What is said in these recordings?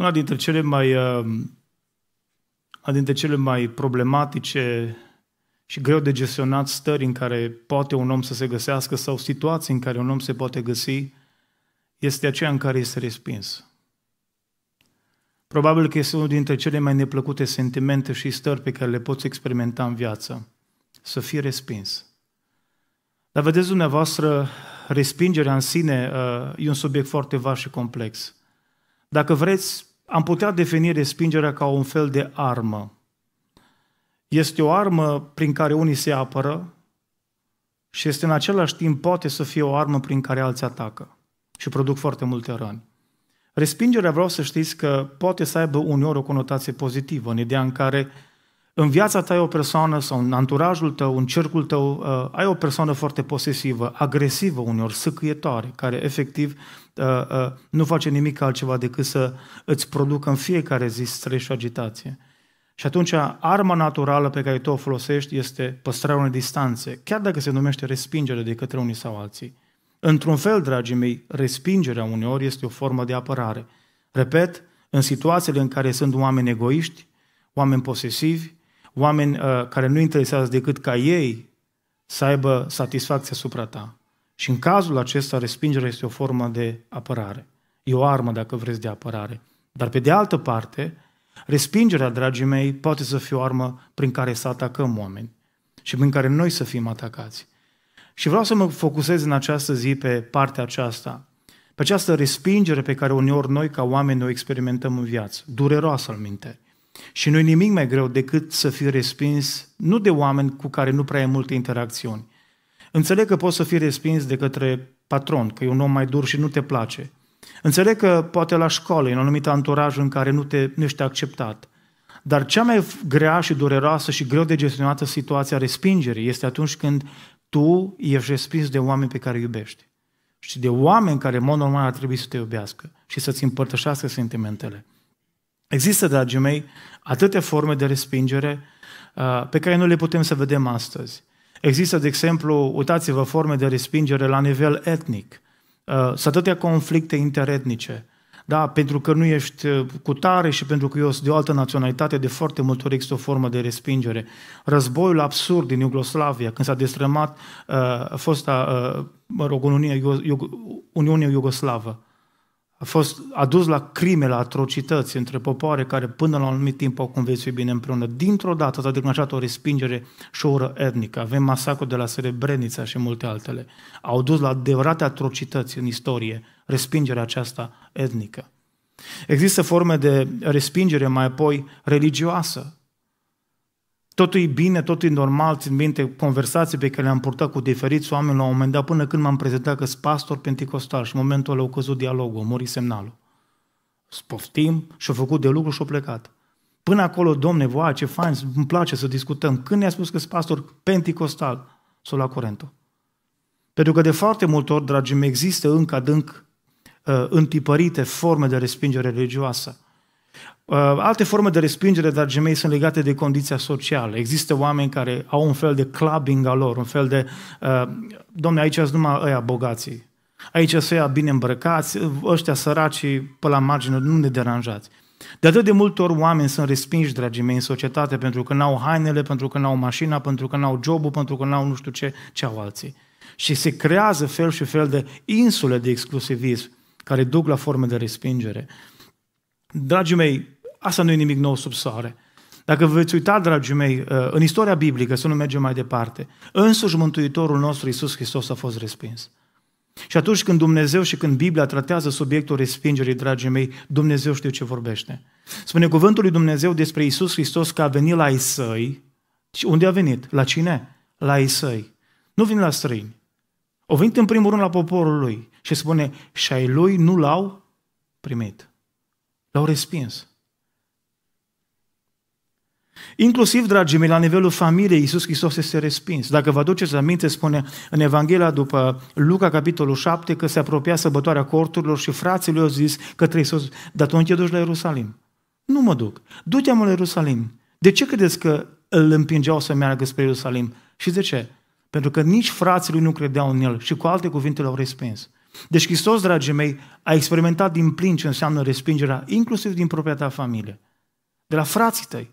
Una dintre cele mai, uh, una dintre cele mai problematice și greu de gestionat stări în care poate un om să se găsească sau situații în care un om se poate găsi este aceea în care este respins. Probabil că este unul dintre cele mai neplăcute sentimente și stări pe care le poți experimenta în viață. Să fii respins. Dar vedeți dumneavoastră, respingerea în sine uh, e un subiect foarte vast și complex. Dacă vreți, am putea defini respingerea ca un fel de armă. Este o armă prin care unii se apără și este în același timp poate să fie o armă prin care alții atacă și produc foarte multe răni. Respingerea, vreau să știți că poate să aibă uneori o conotație pozitivă, în ideea în care uh, în viața ta ai o persoană sau în anturajul tău, în cercul tău, uh, ai o persoană foarte posesivă, agresivă uneori, sâcâietoare, care efectiv uh, uh, nu face nimic altceva decât să îți producă în fiecare zi stres și agitație. Și atunci arma naturală pe care tu o folosești este păstrarea unei distanțe, chiar dacă se numește respingere de către unii sau alții. Într-un fel, dragii mei, respingerea uneori este o formă de apărare. Repet, în situațiile în care sunt oameni egoiști, oameni posesivi, oameni uh, care nu interesează decât ca ei să aibă satisfacția asupra ta. Și în cazul acesta, respingerea este o formă de apărare. E o armă, dacă vreți, de apărare. Dar pe de altă parte, respingerea, dragii mei, poate să fie o armă prin care să atacăm oameni și prin care noi să fim atacați. Și vreau să mă focusez în această zi pe partea aceasta, pe această respingere pe care uneori noi ca oameni o experimentăm în viață, dureroasă al minte. Și nu-i nimic mai greu decât să fii respins nu de oameni cu care nu prea ai multe interacțiuni. Înțeleg că poți să fii respins de către patron, că e un om mai dur și nu te place. Înțeleg că poate la școală, în un anumit anturaj în care nu, te, nu ești acceptat. Dar cea mai grea și dureroasă și greu de gestionată situația respingerii este atunci când tu ești respins de oameni pe care îi iubești și de oameni care, în mod normal, ar trebui să te iubească și să-ți împărtășească sentimentele. Există, dragii mei, atâtea forme de respingere uh, pe care nu le putem să vedem astăzi. Există, de exemplu, uitați-vă, forme de respingere la nivel etnic. Uh, sunt atâtea conflicte interetnice. Da, pentru că nu ești uh, cu tare și pentru că eu sunt de o altă naționalitate, de foarte multe ori există o formă de respingere. Războiul absurd din Iugoslavia, când s-a destrămat uh, fosta uh, Uniunea Iugoslavă, a fost adus la crime, la atrocități între popoare care până la un anumit timp au conviețuit bine împreună. Dintr-o dată s-a declanșat o respingere și o ură etnică. Avem masacru de la Srebrenica și multe altele. Au dus la adevărate atrocități în istorie respingerea aceasta etnică. Există forme de respingere mai apoi religioasă. Totul e bine, totul e normal, țin minte conversații pe care le-am purtat cu diferiți oameni la un moment dat, până când m-am prezentat că sunt pastor pentecostal și în momentul ăla au căzut dialogul, a murit semnalul. Spoftim și-au făcut de lucru și-au plecat. Până acolo, domne, voi, ce fain, îmi place să discutăm. Când ne-a spus că sunt pastor pentecostal, s-o la curentul. Pentru că de foarte multe ori, dragii mei, există încă adânc uh, întipărite forme de respingere religioasă. Uh, alte forme de respingere, dragii mei, sunt legate de condiția socială. Există oameni care au un fel de clubbing al lor, un fel de, uh, domne, aici sunt numai ăia bogații, aici sunt ăia bine îmbrăcați, ăștia săraci pe la margine, nu ne deranjați. De atât de multe ori oameni sunt respinși, dragii mei, în societate pentru că n-au hainele, pentru că n-au mașina, pentru că n-au jobul, pentru că n-au nu știu ce, ce au alții. Și se creează fel și fel de insule de exclusivism care duc la forme de respingere. Dragii mei, Asta nu e nimic nou sub soare. Dacă veți uita, dragii mei, uh, în istoria biblică, să nu mergem mai departe, însuși Mântuitorul nostru Iisus Hristos a fost respins. Și atunci când Dumnezeu și când Biblia tratează subiectul respingerii, dragii mei, Dumnezeu știe ce vorbește. Spune cuvântul lui Dumnezeu despre Iisus Hristos că a venit la ei Și unde a venit? La cine? La ei Nu vin la străini. O venit în primul rând la poporul lui și spune, și ai lui nu l-au primit. L-au respins. Inclusiv, dragii mei, la nivelul familiei, Iisus Hristos este respins. Dacă vă aduceți aminte, spune în Evanghelia după Luca, capitolul 7, că se apropia sărbătoarea corturilor și frații lui au zis că trebuie să... Dar tu nu te duci la Ierusalim. Nu mă duc. Du-te la Ierusalim. De ce credeți că îl împingeau să meargă spre Ierusalim? Și de ce? Pentru că nici frații lui nu credeau în el și cu alte cuvinte l-au respins. Deci Hristos, dragii mei, a experimentat din plin ce înseamnă respingerea, inclusiv din propria ta familie. De la frații tăi,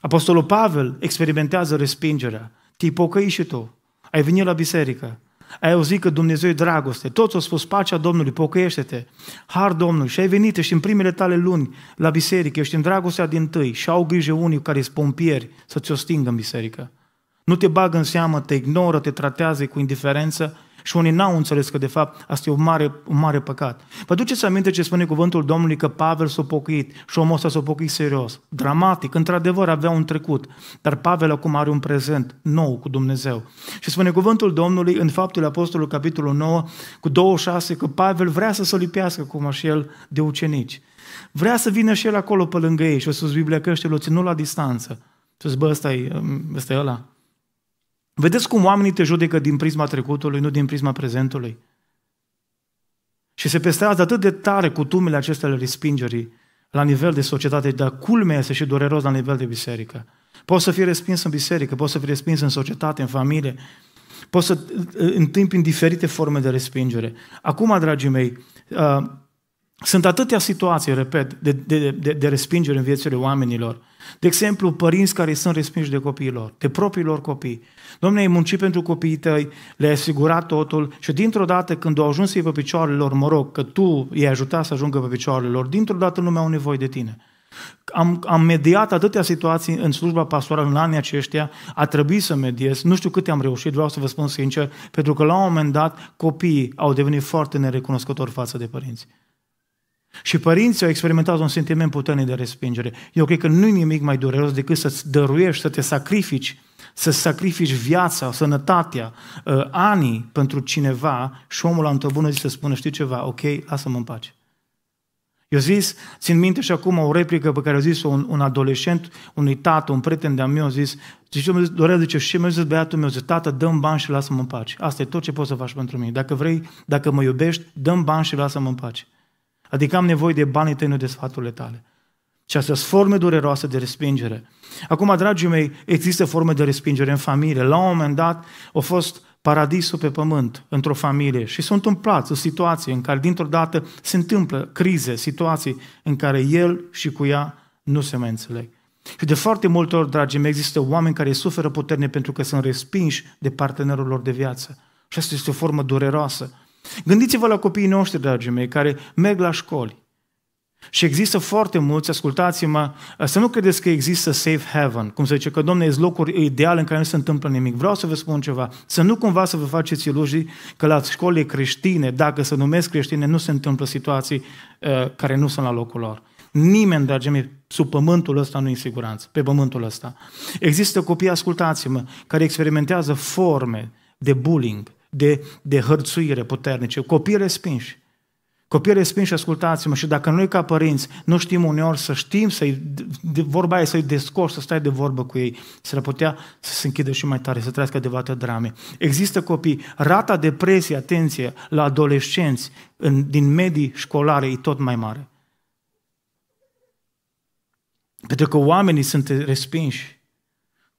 Apostolul Pavel experimentează respingerea. Te-ai pocăi și tu. Ai venit la biserică. Ai auzit că Dumnezeu e dragoste. Toți au spus pacea Domnului, pocăiește-te. Har Domnului. Și ai venit și în primele tale luni la biserică. Ești în dragostea din tâi și au grijă unii care sunt pompieri să ți-o stingă în biserică. Nu te bagă în seamă, te ignoră, te tratează cu indiferență și unii n-au înțeles că, de fapt, asta e un mare, un mare păcat. Vă duceți aminte ce spune cuvântul Domnului că Pavel s-a pocuit și omul ăsta s-a pocuit serios. Dramatic, într-adevăr, avea un trecut. Dar Pavel acum are un prezent nou cu Dumnezeu. Și spune cuvântul Domnului în faptul Apostolului, capitolul 9, cu 26, că Pavel vrea să se lipească cum și el de ucenici. Vrea să vină și el acolo pe lângă ei și o să-ți Biblia crește, l-o ținut la distanță. să zici, bă, ăsta e ăla. Vedeți cum oamenii te judecă din prisma trecutului, nu din prisma prezentului. Și se pestează atât de tare tumele acestea ale respingerii la nivel de societate, dar culmea este și dureros la nivel de biserică. Poți să fii respins în biserică, poți să fii respins în societate, în familie, poți să în diferite forme de respingere. Acum, dragii mei, uh, sunt atâtea situații, repet, de, de, de, de respingere în viețile oamenilor, de exemplu, părinți care sunt respinși de copiilor, de propriilor copii. Domne, ai muncit pentru copiii tăi, le-ai asigurat totul și dintr-o dată când au ajuns ei pe picioarele lor, mă rog, că tu i-ai ajutat să ajungă pe picioarele lor, dintr-o dată nu mai au nevoie de tine. Am, am mediat atâtea situații în slujba pastorală în anii aceștia, a trebuit să mediez, nu știu câte am reușit, vreau să vă spun sincer, pentru că la un moment dat copiii au devenit foarte nerecunoscători față de părinți. Și părinții au experimentat un sentiment puternic de respingere. Eu cred că nu-i nimic mai dureros decât să-ți dăruiești, să te sacrifici, să sacrifici viața, sănătatea, uh, anii pentru cineva și omul a într-o bună zi să spună, știi ceva, ok, lasă-mă în pace. Eu zis, țin minte și acum o replică pe care a zis-o un, un adolescent, unui tată, un prieten de-a meu, a zis, zice, Dorel, zice, și mi-a zis băiatul meu, zice, tată, dăm bani și lasă-mă în pace. Asta e tot ce poți să faci pentru mine. Dacă vrei, dacă mă iubești, dăm bani și lasă-mă în pace. Adică am nevoie de banii tăi, nu de sfaturile tale. Și astea sunt forme dureroase de respingere. Acum, dragii mei, există forme de respingere în familie. La un moment dat a fost paradisul pe pământ într-o familie și sunt un plaț, o situație în care dintr-o dată se întâmplă crize, situații în care el și cu ea nu se mai înțeleg. Și de foarte multe ori, dragii mei, există oameni care suferă puternic pentru că sunt respinși de partenerul lor de viață. Și asta este o formă dureroasă. Gândiți-vă la copiii noștri, dragii mei, care merg la școli. Și există foarte mulți, ascultați-mă, să nu credeți că există safe haven, cum se zice că, domne, este locuri ideale în care nu se întâmplă nimic. Vreau să vă spun ceva, să nu cumva să vă faceți iluzii că la școli creștine, dacă se numesc creștine, nu se întâmplă situații uh, care nu sunt la locul lor. Nimeni, dragii mei, sub pământul ăsta nu e în siguranță, pe pământul ăsta. Există copii, ascultați-mă, care experimentează forme de bullying, de, de hărțuire puternice, copii respinși. Copii respinși, ascultați-mă, și dacă noi ca părinți nu știm uneori să știm, să de, vorba e să-i descoși, să stai de vorbă cu ei, să le putea să se închidă și mai tare, să trăiască adevărate drame. Există copii, rata depresiei, atenție, la adolescenți în, din medii școlare e tot mai mare. Pentru că oamenii sunt respinși,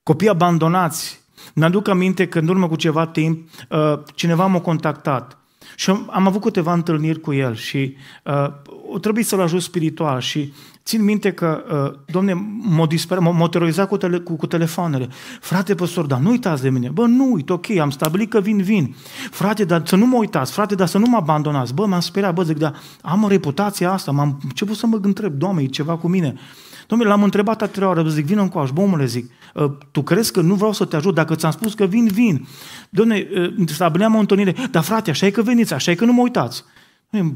copii abandonați, mi-aduc aminte că în urmă cu ceva timp uh, cineva m-a contactat și am avut câteva întâlniri cu el și uh, trebuie să-l ajut spiritual și țin minte că, uh, domne, m-a, disper, m terorizat cu, tele, cu, cu telefoanele. Frate, păstor, dar nu uitați de mine. Bă, nu uit, ok, am stabilit că vin, vin. Frate, dar să nu mă uitați, frate, dar să nu mă abandonați. Bă, m-am speriat, bă, zic, dar am o reputație asta, m-am început să mă întreb, doamne, e ceva cu mine. Uh, Domnule, l-am întrebat a treia oară, zic, vină încoaș, bă, omule, zic, ă, tu crezi că nu vreau să te ajut? Dacă ți-am spus că vin, vin. Domnule, ă, stabileam o întâlnire, dar frate, așa e că veniți, așa e că nu mă uitați. Domnule,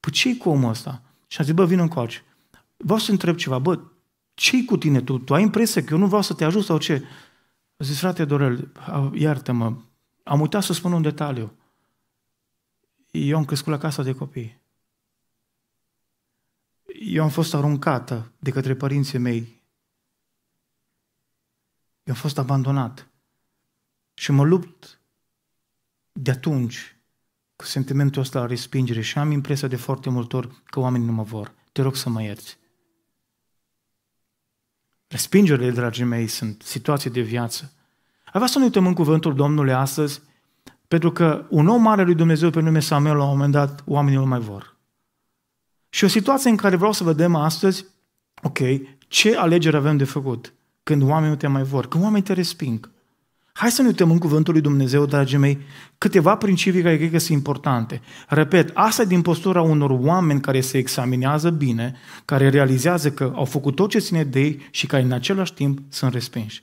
pă, ce cu omul ăsta? Și a zis, bă, în coaș. Vreau să întreb ceva, bă, ce cu tine? Tu, tu ai impresia că eu nu vreau să te ajut sau ce? A zis, frate Dorel, iartă-mă, am uitat să spun un detaliu. Eu am crescut la casa de copii eu am fost aruncată de către părinții mei. Eu am fost abandonat. Și mă lupt de atunci cu sentimentul ăsta la respingere și am impresia de foarte multe ori că oamenii nu mă vor. Te rog să mă ierți. Respingerile, dragii mei, sunt situații de viață. Avea să nu uităm în cuvântul Domnului astăzi, pentru că un om mare lui Dumnezeu pe nume Samuel, la un moment dat, oamenii nu mai vor. Și o situație în care vreau să vedem astăzi, ok, ce alegere avem de făcut când oamenii nu te mai vor, când oamenii te resping. Hai să ne uităm în cuvântul lui Dumnezeu, dragii mei, câteva principii care cred că sunt importante. Repet, asta din postura unor oameni care se examinează bine, care realizează că au făcut tot ce ține de ei și care în același timp sunt respinși.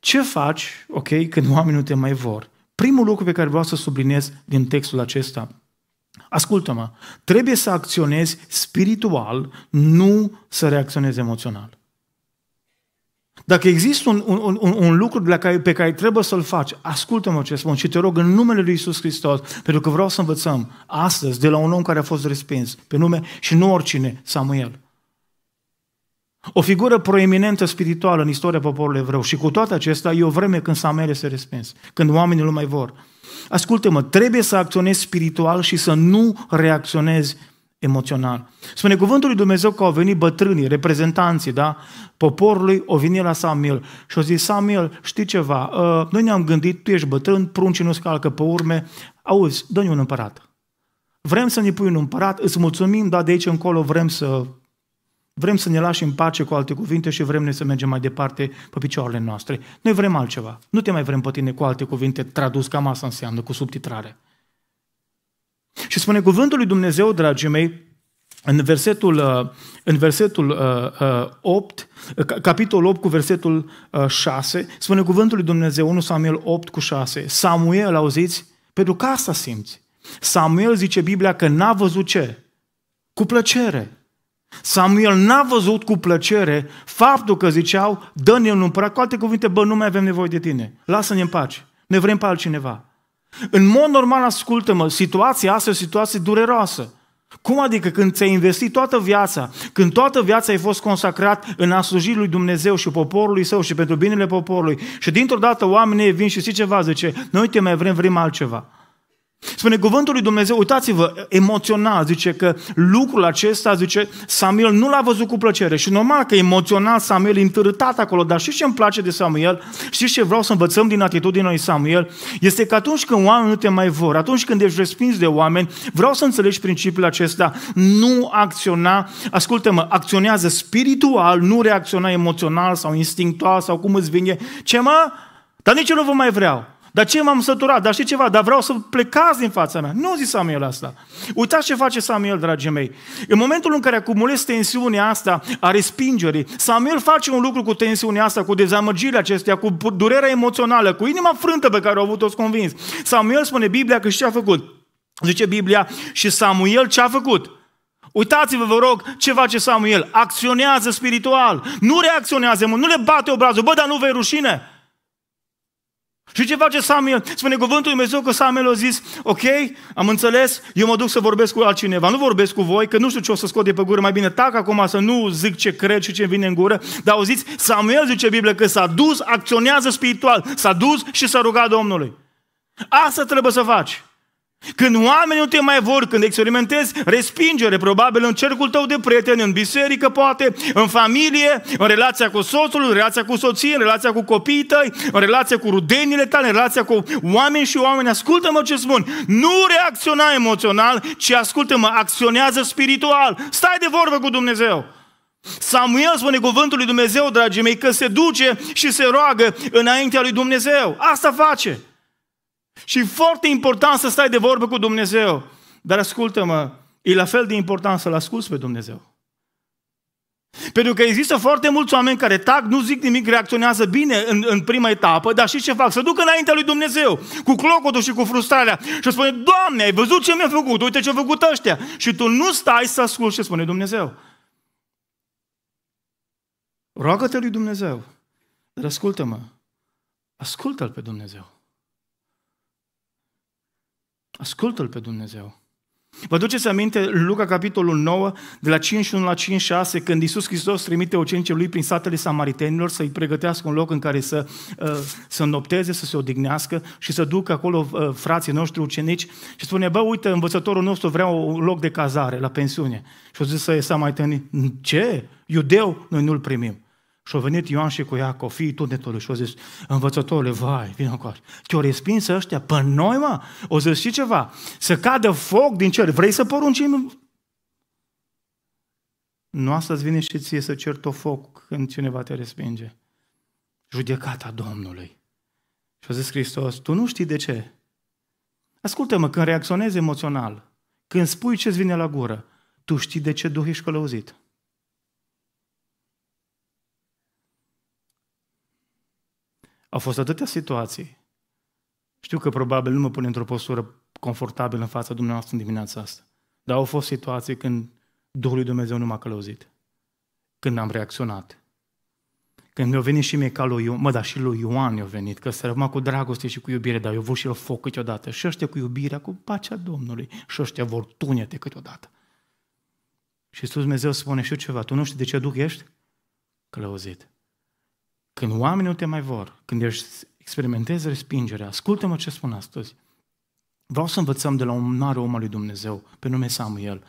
Ce faci, ok, când oamenii nu te mai vor? Primul lucru pe care vreau să subliniez din textul acesta Ascultă-mă, trebuie să acționezi spiritual, nu să reacționezi emoțional. Dacă există un, un, un, un lucru la care, pe care trebuie să-l faci, ascultă-mă ce spun și te rog în numele Lui Isus Hristos, pentru că vreau să învățăm astăzi de la un om care a fost respins, pe nume și nu oricine, Samuel. O figură proeminentă spirituală în istoria poporului evreu și cu toate acestea e o vreme când Samuel se respins, când oamenii nu mai vor. Ascultă-mă, trebuie să acționezi spiritual și să nu reacționezi emoțional. Spune cuvântul lui Dumnezeu că au venit bătrânii, reprezentanții, da? Poporului au venit la Samuel și au zis, Samuel, știi ceva, ă, noi ne-am gândit, tu ești bătrân, pruncii nu scalcă pe urme, auzi, dă-ne un împărat. Vrem să ne pui un împărat, îți mulțumim, dar de aici încolo vrem să Vrem să ne lași în pace cu alte cuvinte și vrem noi să mergem mai departe pe picioarele noastre. Noi vrem altceva. Nu te mai vrem pe tine cu alte cuvinte tradus, cam asta înseamnă, cu subtitrare. Și spune cuvântul lui Dumnezeu, dragii mei, în versetul, uh, în versetul 8, uh, uh, capitolul 8 cu versetul 6, spune cuvântul lui Dumnezeu 1 Samuel 8 cu 6. Samuel, auziți? Pentru că asta simți. Samuel zice Biblia că n-a văzut ce? Cu plăcere. Samuel n-a văzut cu plăcere faptul că ziceau, dă-ne un împărat, cu alte cuvinte, bă, nu mai avem nevoie de tine, lasă-ne în pace, ne vrem pe altcineva. În mod normal, ascultă-mă, situația asta e o situație dureroasă. Cum adică când ți-ai investit toată viața, când toată viața ai fost consacrat în a sluji lui Dumnezeu și poporului său și pentru binele poporului și dintr-o dată oamenii vin și zice ceva, zice, noi te mai vrem, vrem altceva. Spune cuvântul lui Dumnezeu, uitați-vă, emoțional, zice că lucrul acesta, zice, Samuel nu l-a văzut cu plăcere. Și normal că emoțional Samuel e întârâtat acolo, dar știți ce îmi place de Samuel? Știți ce vreau să învățăm din atitudinea lui Samuel? Este că atunci când oamenii nu te mai vor, atunci când ești respins de oameni, vreau să înțelegi principiul acesta. Nu acționa, ascultă-mă, acționează spiritual, nu reacționa emoțional sau instinctual sau cum îți vine. Ce mă? Dar nici eu nu vă mai vreau. Dar ce m-am săturat? Dar știi ceva? Dar vreau să plecați din fața mea. Nu zice Samuel asta. Uitați ce face Samuel, dragii mei. În momentul în care acumulezi tensiunea asta a respingerii, Samuel face un lucru cu tensiunea asta, cu dezamăgirea acestea, cu durerea emoțională, cu inima frântă pe care o avut-o convins. Samuel spune Biblia că și ce a făcut. Zice Biblia și Samuel ce a făcut? Uitați-vă, vă rog, ce face Samuel. Acționează spiritual. Nu reacționează, mă, nu le bate obrazul. Bă, dar nu vei rușine. Și ce face Samuel? Spune cuvântul lui Dumnezeu că Samuel a zis, ok, am înțeles, eu mă duc să vorbesc cu altcineva, nu vorbesc cu voi, că nu știu ce o să scot de pe gură, mai bine tac acum să nu zic ce cred și ce vine în gură, dar auziți, Samuel zice Biblia că s-a dus, acționează spiritual, s-a dus și s-a rugat Domnului. Asta trebuie să faci. Când oamenii nu te mai vor, când experimentezi respingere, probabil în cercul tău de prieteni, în biserică, poate, în familie, în relația cu soțul, în relația cu soție, în relația cu copiii tăi, în relația cu rudenile tale, în relația cu oameni și oameni, ascultă-mă ce spun. Nu reacționa emoțional, ci ascultă-mă, acționează spiritual. Stai de vorbă cu Dumnezeu. Samuel spune cuvântul lui Dumnezeu, dragii mei, că se duce și se roagă înaintea lui Dumnezeu. Asta face. Și foarte important să stai de vorbă cu Dumnezeu. Dar ascultă-mă, e la fel de important să-L asculți pe Dumnezeu. Pentru că există foarte mulți oameni care tac, nu zic nimic, reacționează bine în, în prima etapă, dar și ce fac? Să duc înaintea lui Dumnezeu, cu clocotul și cu frustrarea și spune, Doamne, ai văzut ce mi-a făcut, uite ce au făcut ăștia. Și tu nu stai să asculți ce spune Dumnezeu. Roagă-te lui Dumnezeu, dar ascultă-mă, ascultă-L pe Dumnezeu. Ascultă-L pe Dumnezeu. Vă duceți aminte Luca capitolul 9, de la 51 la 56, când Iisus Hristos trimite ucenicii lui prin satele samaritenilor să-i pregătească un loc în care să, uh, să nopteze, să se odihnească și să ducă acolo uh, frații noștri ucenici și spune, bă, uite, învățătorul nostru vrea un loc de cazare la pensiune. Și au zis să mai samaritenii, ce? Iudeu? Noi nu-l primim. Și-a venit Ioan și cu Iacov, fiii tot netoliși, și au zis, învățătorule, vai, vin cu Te-au respins ăștia, pe noi, mă, o zis și ceva, să cadă foc din cer, vrei să poruncim? Nu astăzi vine și ție să cer tot foc când cineva te respinge. Judecata Domnului. Și a zis Hristos, tu nu știi de ce. Ascultă-mă, când reacționezi emoțional, când spui ce-ți vine la gură, tu știi de ce Duh ești călăuzit. Au fost atâtea situații. Știu că probabil nu mă pun într-o postură confortabilă în fața dumneavoastră în dimineața asta. Dar au fost situații când Duhul lui Dumnezeu nu m-a călăuzit. Când am reacționat. Când mi-a venit și mie ca lui Ioan, mă, dar și lui Ioan i-a venit, că se rămâne cu dragoste și cu iubire, dar eu vor și el foc câteodată. Și ăștia cu iubirea, cu pacea Domnului. Și ăștia vor tunete câteodată. Și Iisus Dumnezeu spune, și ceva, tu nu știi de ce duc ești? Călăuzit când oamenii nu te mai vor, când ești, experimentezi respingerea, ascultă-mă ce spun astăzi. Vreau să învățăm de la un mare om al lui Dumnezeu, pe nume Samuel,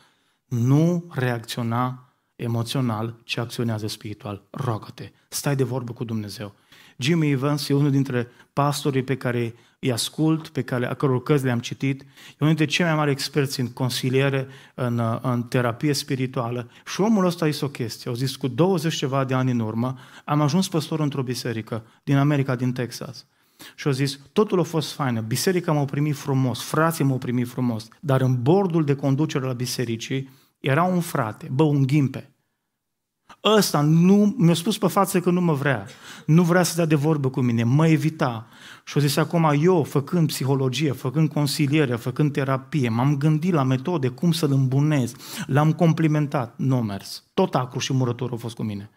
nu reacționa emoțional, ci acționează spiritual. Rogă-te, stai de vorbă cu Dumnezeu. Jimmy Evans e unul dintre pastorii pe care îi ascult, pe care, a căror cărți le-am citit. E unul dintre cei mai mari experți în consiliere, în, în terapie spirituală. Și omul ăsta zis o chestie. Au zis, cu 20 ceva de ani în urmă, am ajuns păstor într-o biserică din America, din Texas. Și au zis, totul a fost faină, biserica m-a primit frumos, frații m-au primit frumos, dar în bordul de conducere la bisericii era un frate, bă, un ghimpe, Ăsta nu, mi-a spus pe față că nu mă vrea. Nu vrea să dea de vorbă cu mine, mă evita. Și-o zis acum, eu, făcând psihologie, făcând consiliere, făcând terapie, m-am gândit la metode, cum să-l îmbunez, l-am complimentat, nu a mers. Tot acru și murător a fost cu mine.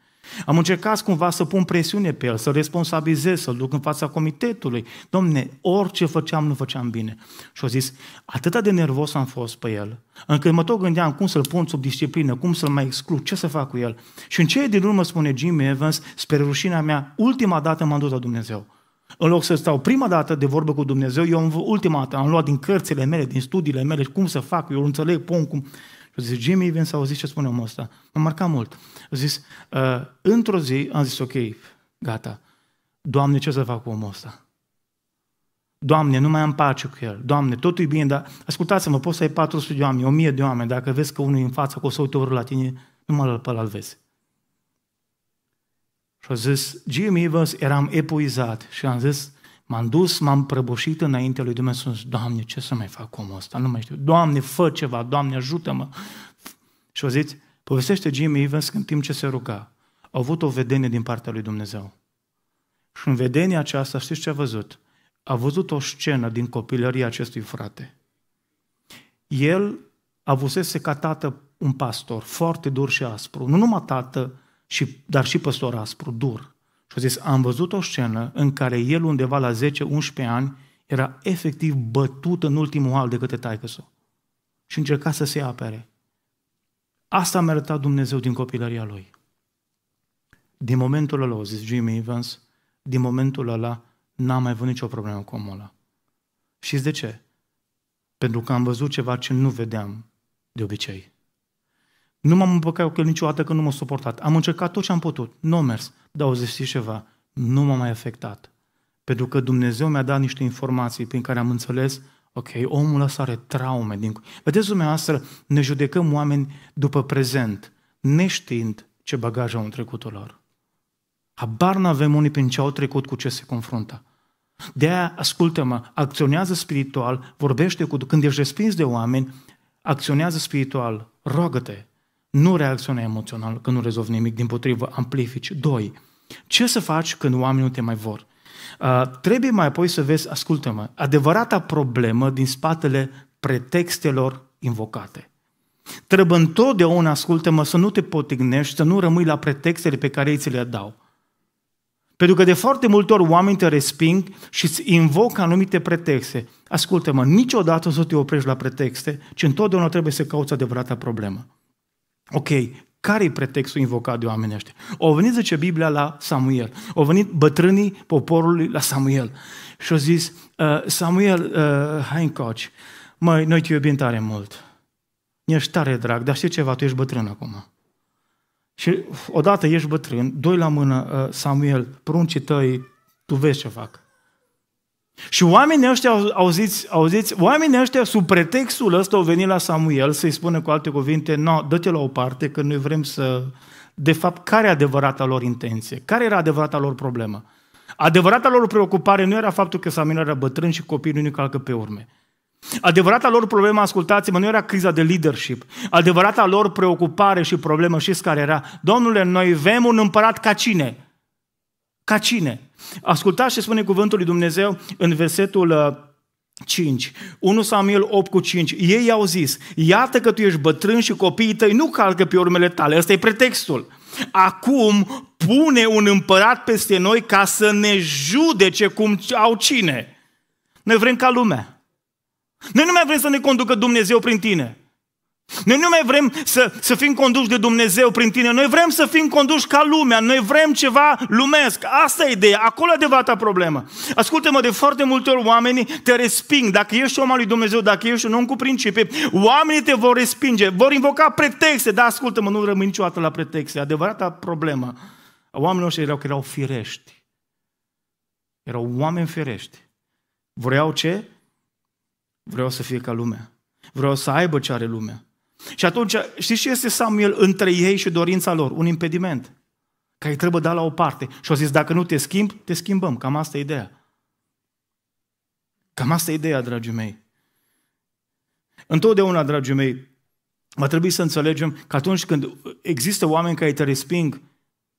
Am încercat cumva să pun presiune pe el, să responsabilizez, să-l duc în fața comitetului. Domne, orice făceam, nu făceam bine. Și au zis, atâta de nervos am fost pe el, încât mă tot gândeam cum să-l pun sub disciplină, cum să-l mai exclu, ce să fac cu el. Și în cei din urmă spune Jimmy Evans, spre rușinea mea, ultima dată m-am dus la Dumnezeu. În loc să stau prima dată de vorbă cu Dumnezeu, eu ultima dată am luat din cărțile mele, din studiile mele, cum să fac, eu înțeleg, pun cum... Și zic, Jimmy, vin să auziți ce spune omul ăsta. M-a marcat mult. A zis, uh, într-o zi am zis, ok, gata. Doamne, ce să fac cu omul ăsta? Doamne, nu mai am pace cu el. Doamne, totul e bine, dar ascultați-mă, poți să ai 400 de oameni, 1000 de oameni, dacă vezi că unul e în față, cu o să uite la tine, nu mă pe la vezi. Și a zis, Jimmy Evans, eram epuizat și am zis, M-am dus, m-am prăbușit înainte lui Dumnezeu și Doamne, ce să mai fac cu omul ăsta? Nu mai știu. Doamne, fă ceva, Doamne, ajută-mă. Și o zis: povestește Jimmy Evans în timp ce se ruga. Au avut o vedenie din partea lui Dumnezeu. Și în vedenia aceasta, știți ce a văzut? A văzut o scenă din copilăria acestui frate. El avusese ca tată un pastor foarte dur și aspru. Nu numai tată, și, dar și păstor aspru, dur. Și a zis, am văzut o scenă în care el undeva la 10-11 ani era efectiv bătut în ultimul hal de către taică -său și încerca să se apere. Asta mi-a arătat Dumnezeu din copilăria lui. Din momentul ăla, a zis Jimmy Evans, din momentul ăla n-am mai avut nicio problemă cu omul ăla. Știți de ce? Pentru că am văzut ceva ce nu vedeam de obicei. Nu m-am împăcat cu el niciodată că nu m-a suportat. Am încercat tot ce am putut. Nu a mers. Dar zis știi ceva? Nu m-a mai afectat. Pentru că Dumnezeu mi-a dat niște informații prin care am înțeles Ok, omul ăsta are traume. Din... Vedeți dumneavoastră, ne judecăm oameni după prezent, neștiind ce bagaj au în trecutul lor. Habar nu avem unii prin ce au trecut, cu ce se confruntă. De aia, ascultă-mă, acționează spiritual, vorbește cu... Când ești respins de oameni, acționează spiritual, roagă te nu reacționa emoțional, că nu rezolvi nimic, din potrivă, amplifici. Doi, ce să faci când oamenii nu te mai vor? Uh, trebuie mai apoi să vezi, ascultă-mă, adevărata problemă din spatele pretextelor invocate. Trebuie întotdeauna, ascultă-mă, să nu te potignești, să nu rămâi la pretextele pe care ei ți le dau. Pentru că de foarte multe ori oamenii te resping și îți invocă anumite pretexte. Ascultă-mă, niciodată să te oprești la pretexte, ci întotdeauna trebuie să cauți adevărata problemă. Ok, care e pretextul invocat de oamenii ăștia? Au venit, zice Biblia, la Samuel. Au venit bătrânii poporului la Samuel. Și au zis, uh, Samuel, uh, hai încoace, măi, noi te iubim tare mult. Ești tare drag, dar știi ceva, tu ești bătrân acum. Și odată ești bătrân, doi la mână, uh, Samuel, pruncii tăi, tu vezi ce fac. Și oamenii ăștia, auziți, auziți, oamenii ăștia sub pretextul ăsta au venit la Samuel să-i spună cu alte cuvinte, no, dă-te la o parte că noi vrem să... De fapt, care e adevărata lor intenție? Care era adevărata lor problemă? Adevărata lor preocupare nu era faptul că Samuel era bătrân și copilul nu calcă pe urme. Adevărata lor problemă, ascultați-mă, nu era criza de leadership. Adevărata lor preocupare și problemă, știți care era? Domnule, noi vrem un împărat ca cine? Ca cine? Ascultați ce spune cuvântul lui Dumnezeu în versetul 5. Uh, 1 Samuel 8 cu 5. Ei i-au zis, iată că tu ești bătrân și copiii tăi nu calcă pe urmele tale. Ăsta e pretextul. Acum pune un împărat peste noi ca să ne judece cum au cine. Noi vrem ca lumea. Noi nu mai vrem să ne conducă Dumnezeu prin tine. Noi nu mai vrem să, să fim conduși de Dumnezeu prin tine, noi vrem să fim conduși ca lumea, noi vrem ceva lumesc. Asta e ideea, acolo e adevărata problemă. Ascultă-mă, de foarte multe ori oamenii te resping. Dacă ești om al lui Dumnezeu, dacă ești un om cu principii, oamenii te vor respinge, vor invoca pretexte. Dar ascultă-mă, nu rămâi niciodată la pretexte. Adevărata problemă a oamenilor ăștia erau că erau firești. Erau oameni firești. Vreau ce? Vreau să fie ca lumea. Vreau să aibă ce are lumea. Și atunci, știți ce este Samuel între ei și dorința lor? Un impediment. Că îi trebuie dat la o parte. Și au zis, dacă nu te schimb, te schimbăm. Cam asta e ideea. Cam asta e ideea, dragii mei. Întotdeauna, dragii mei, va trebui să înțelegem că atunci când există oameni care te resping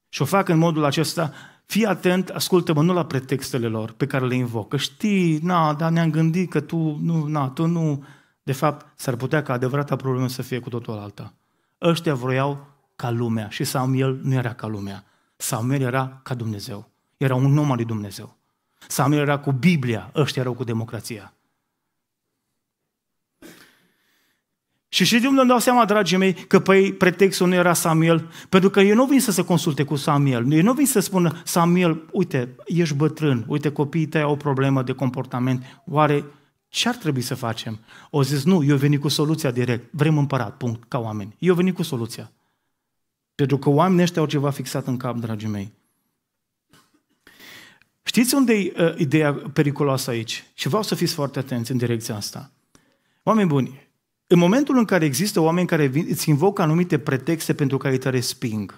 și o fac în modul acesta, fii atent, ascultă-mă, nu la pretextele lor pe care le invocă. Știi, na, dar ne-am gândit că tu, nu, na, tu nu, de fapt, s-ar putea ca adevărata problemă să fie cu totul alta. Ăștia vroiau ca lumea și Samuel nu era ca lumea. Samuel era ca Dumnezeu. Era un om al lui Dumnezeu. Samuel era cu Biblia, ăștia erau cu democrația. Și și Dumnezeu îmi dau seama, dragii mei, că păi, pretextul nu era Samuel, pentru că eu nu vin să se consulte cu Samuel, eu nu vin să spună Samuel, uite, ești bătrân, uite, copiii tăi au o problemă de comportament, oare ce ar trebui să facem? O zis, nu, eu venit cu soluția direct. Vrem împărat, punct, ca oameni. Eu venit cu soluția. Pentru că oamenii ăștia au ceva fixat în cap, dragii mei. Știți unde e uh, ideea periculoasă aici? Și vreau să fiți foarte atenți în direcția asta. Oameni buni, în momentul în care există oameni care vin, îți invocă anumite pretexte pentru care te resping,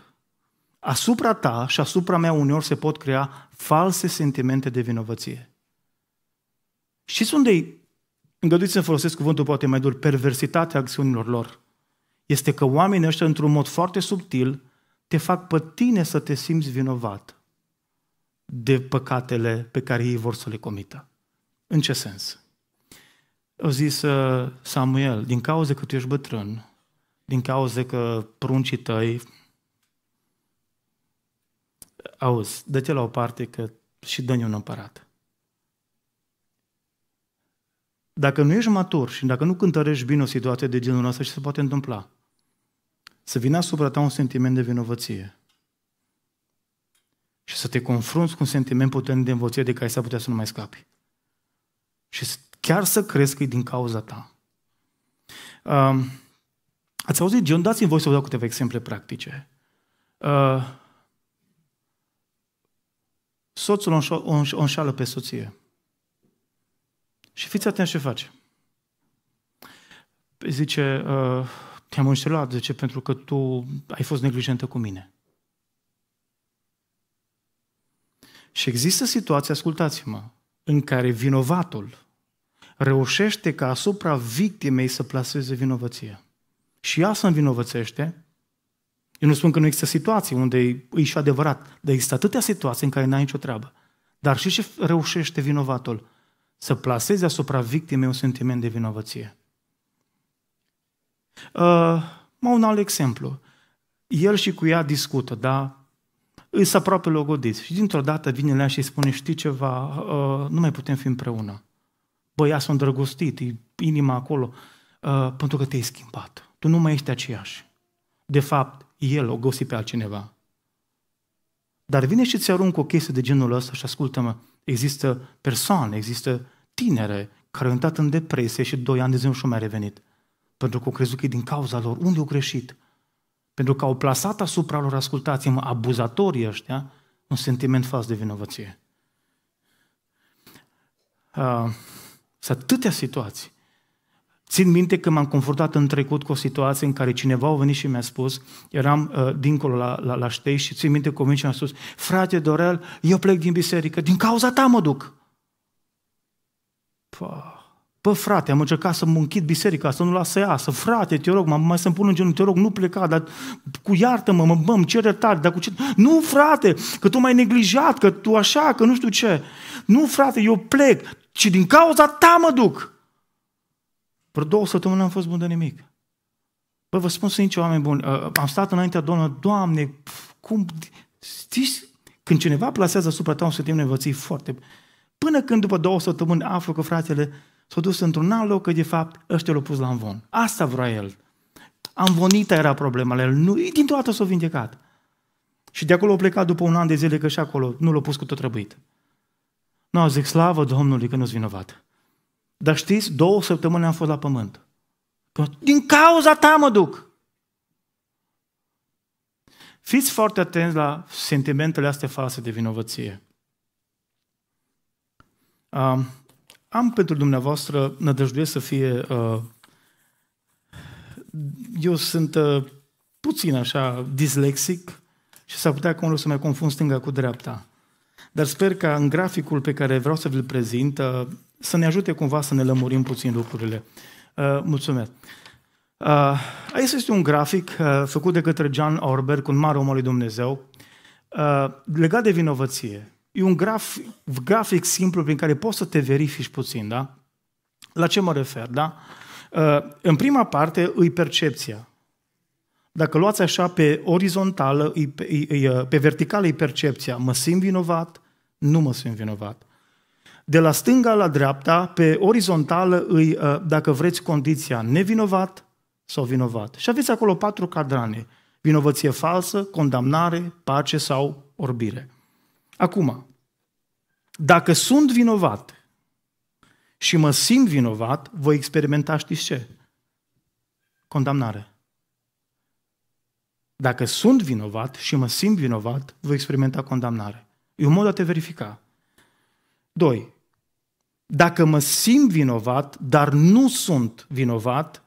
asupra ta și asupra mea uneori se pot crea false sentimente de vinovăție. Știți unde e îngăduiți să folosesc cuvântul poate mai dur, perversitatea acțiunilor lor, este că oamenii ăștia, într-un mod foarte subtil, te fac pe tine să te simți vinovat de păcatele pe care ei vor să le comită. În ce sens? Au zis uh, Samuel, din cauza că tu ești bătrân, din cauza că pruncii tăi... Auzi, dă-te la o parte că și dă un împărat. Dacă nu ești matur și dacă nu cântărești bine o situație de genul ăsta, ce se poate întâmpla? Să vină asupra ta un sentiment de vinovăție. Și să te confrunți cu un sentiment puternic de învățire de care s-ar putea să nu mai scapi. Și chiar să crezi că e din cauza ta. Um, ați auzit, John, dați-mi voi să vă dau câteva exemple practice. Uh, soțul o înșală pe soție. Și fiți atenți ce face. Păi zice, ă, te-am înșelat, zice, pentru că tu ai fost neglijentă cu mine. Și există situații, ascultați-mă, în care vinovatul reușește ca asupra victimei să plaseze vinovăția. Și ea să învinovățește. Eu nu spun că nu există situații unde e și adevărat, dar există atâtea situații în care n-ai nicio treabă. Dar și ce reușește vinovatul? să plaseze asupra victimei un sentiment de vinovăție. Uh, mai un alt exemplu. El și cu ea discută, da? Îs aproape logodiți. Și dintr-o dată vine la și îi spune, știi ceva, uh, nu mai putem fi împreună. Băi, ea sunt drăgostit, e inima acolo, uh, pentru că te-ai schimbat. Tu nu mai ești aceeași. De fapt, el o găsi pe altcineva. Dar vine și ți aruncă o chestie de genul ăsta și ascultă-mă, Există persoane, există tinere care au intrat în depresie și doi ani de zile nu și-au mai revenit. Pentru că au crezut că e din cauza lor. Unde au greșit? Pentru că au plasat asupra lor, ascultați-mă, abuzatorii ăștia, un sentiment fals de vinovăție. Uh, sunt atâtea situații Țin minte că m-am confruntat în trecut cu o situație în care cineva a venit și mi-a spus, eram uh, dincolo la, la, la ștei și țin minte că și mi-a spus, frate Dorel, eu plec din biserică, din cauza ta mă duc. Pă, pă frate, am încercat să mă închid biserica, să nu las să iasă. Frate, te rog, mai să-mi pun în genunchi, te rog, nu pleca, dar cu iartă-mă, mă, mă, îmi cer iertare, dar cu ce... Nu, frate, că tu m-ai neglijat, că tu așa, că nu știu ce. Nu, frate, eu plec, ci din cauza ta mă duc. Vreo două săptămâni am fost bun de nimic. Păi vă spun sincer, oameni buni, uh, uh, am stat înaintea Domnului, Doamne, cum, știți, când cineva plasează asupra ta un sentiment nevății foarte... Până când după două săptămâni află că fratele s-a dus într-un alt loc, că de fapt ăștia l-au pus la învon. Asta vrea el. Amvonita era problema la el. Nu, din toată s-a vindecat. Și de acolo a plecat după un an de zile că și acolo nu l-a pus cu tot trebuit. Nu, zic slavă Domnului că nu-s vinovat. Dar știți, două săptămâni am fost la pământ. Din cauza ta mă duc. Fiți foarte atenți la sentimentele astea false de vinovăție. Um, am pentru dumneavoastră, nădăjduiesc să fie... Uh, eu sunt uh, puțin așa dislexic și s-ar putea că unul să mai confund stânga cu dreapta. Dar sper că în graficul pe care vreau să vi-l prezint, uh, să ne ajute cumva să ne lămurim puțin lucrurile. Uh, mulțumesc. Uh, aici este un grafic uh, făcut de către John Orberg, un mare om al lui Dumnezeu, uh, legat de vinovăție. E un graf, grafic simplu prin care poți să te verifici puțin, da? La ce mă refer, da? Uh, în prima parte îi percepția. Dacă luați așa pe orizontală, pe verticală e percepția. Mă simt vinovat, nu mă simt vinovat de la stânga la dreapta, pe orizontală, îi, uh, dacă vreți, condiția nevinovat sau vinovat. Și aveți acolo patru cadrane. Vinovăție falsă, condamnare, pace sau orbire. Acum, dacă sunt vinovat și mă simt vinovat, voi experimenta, știți ce? Condamnare. Dacă sunt vinovat și mă simt vinovat, voi experimenta condamnare. E un mod de a te verifica. Doi, dacă mă simt vinovat, dar nu sunt vinovat,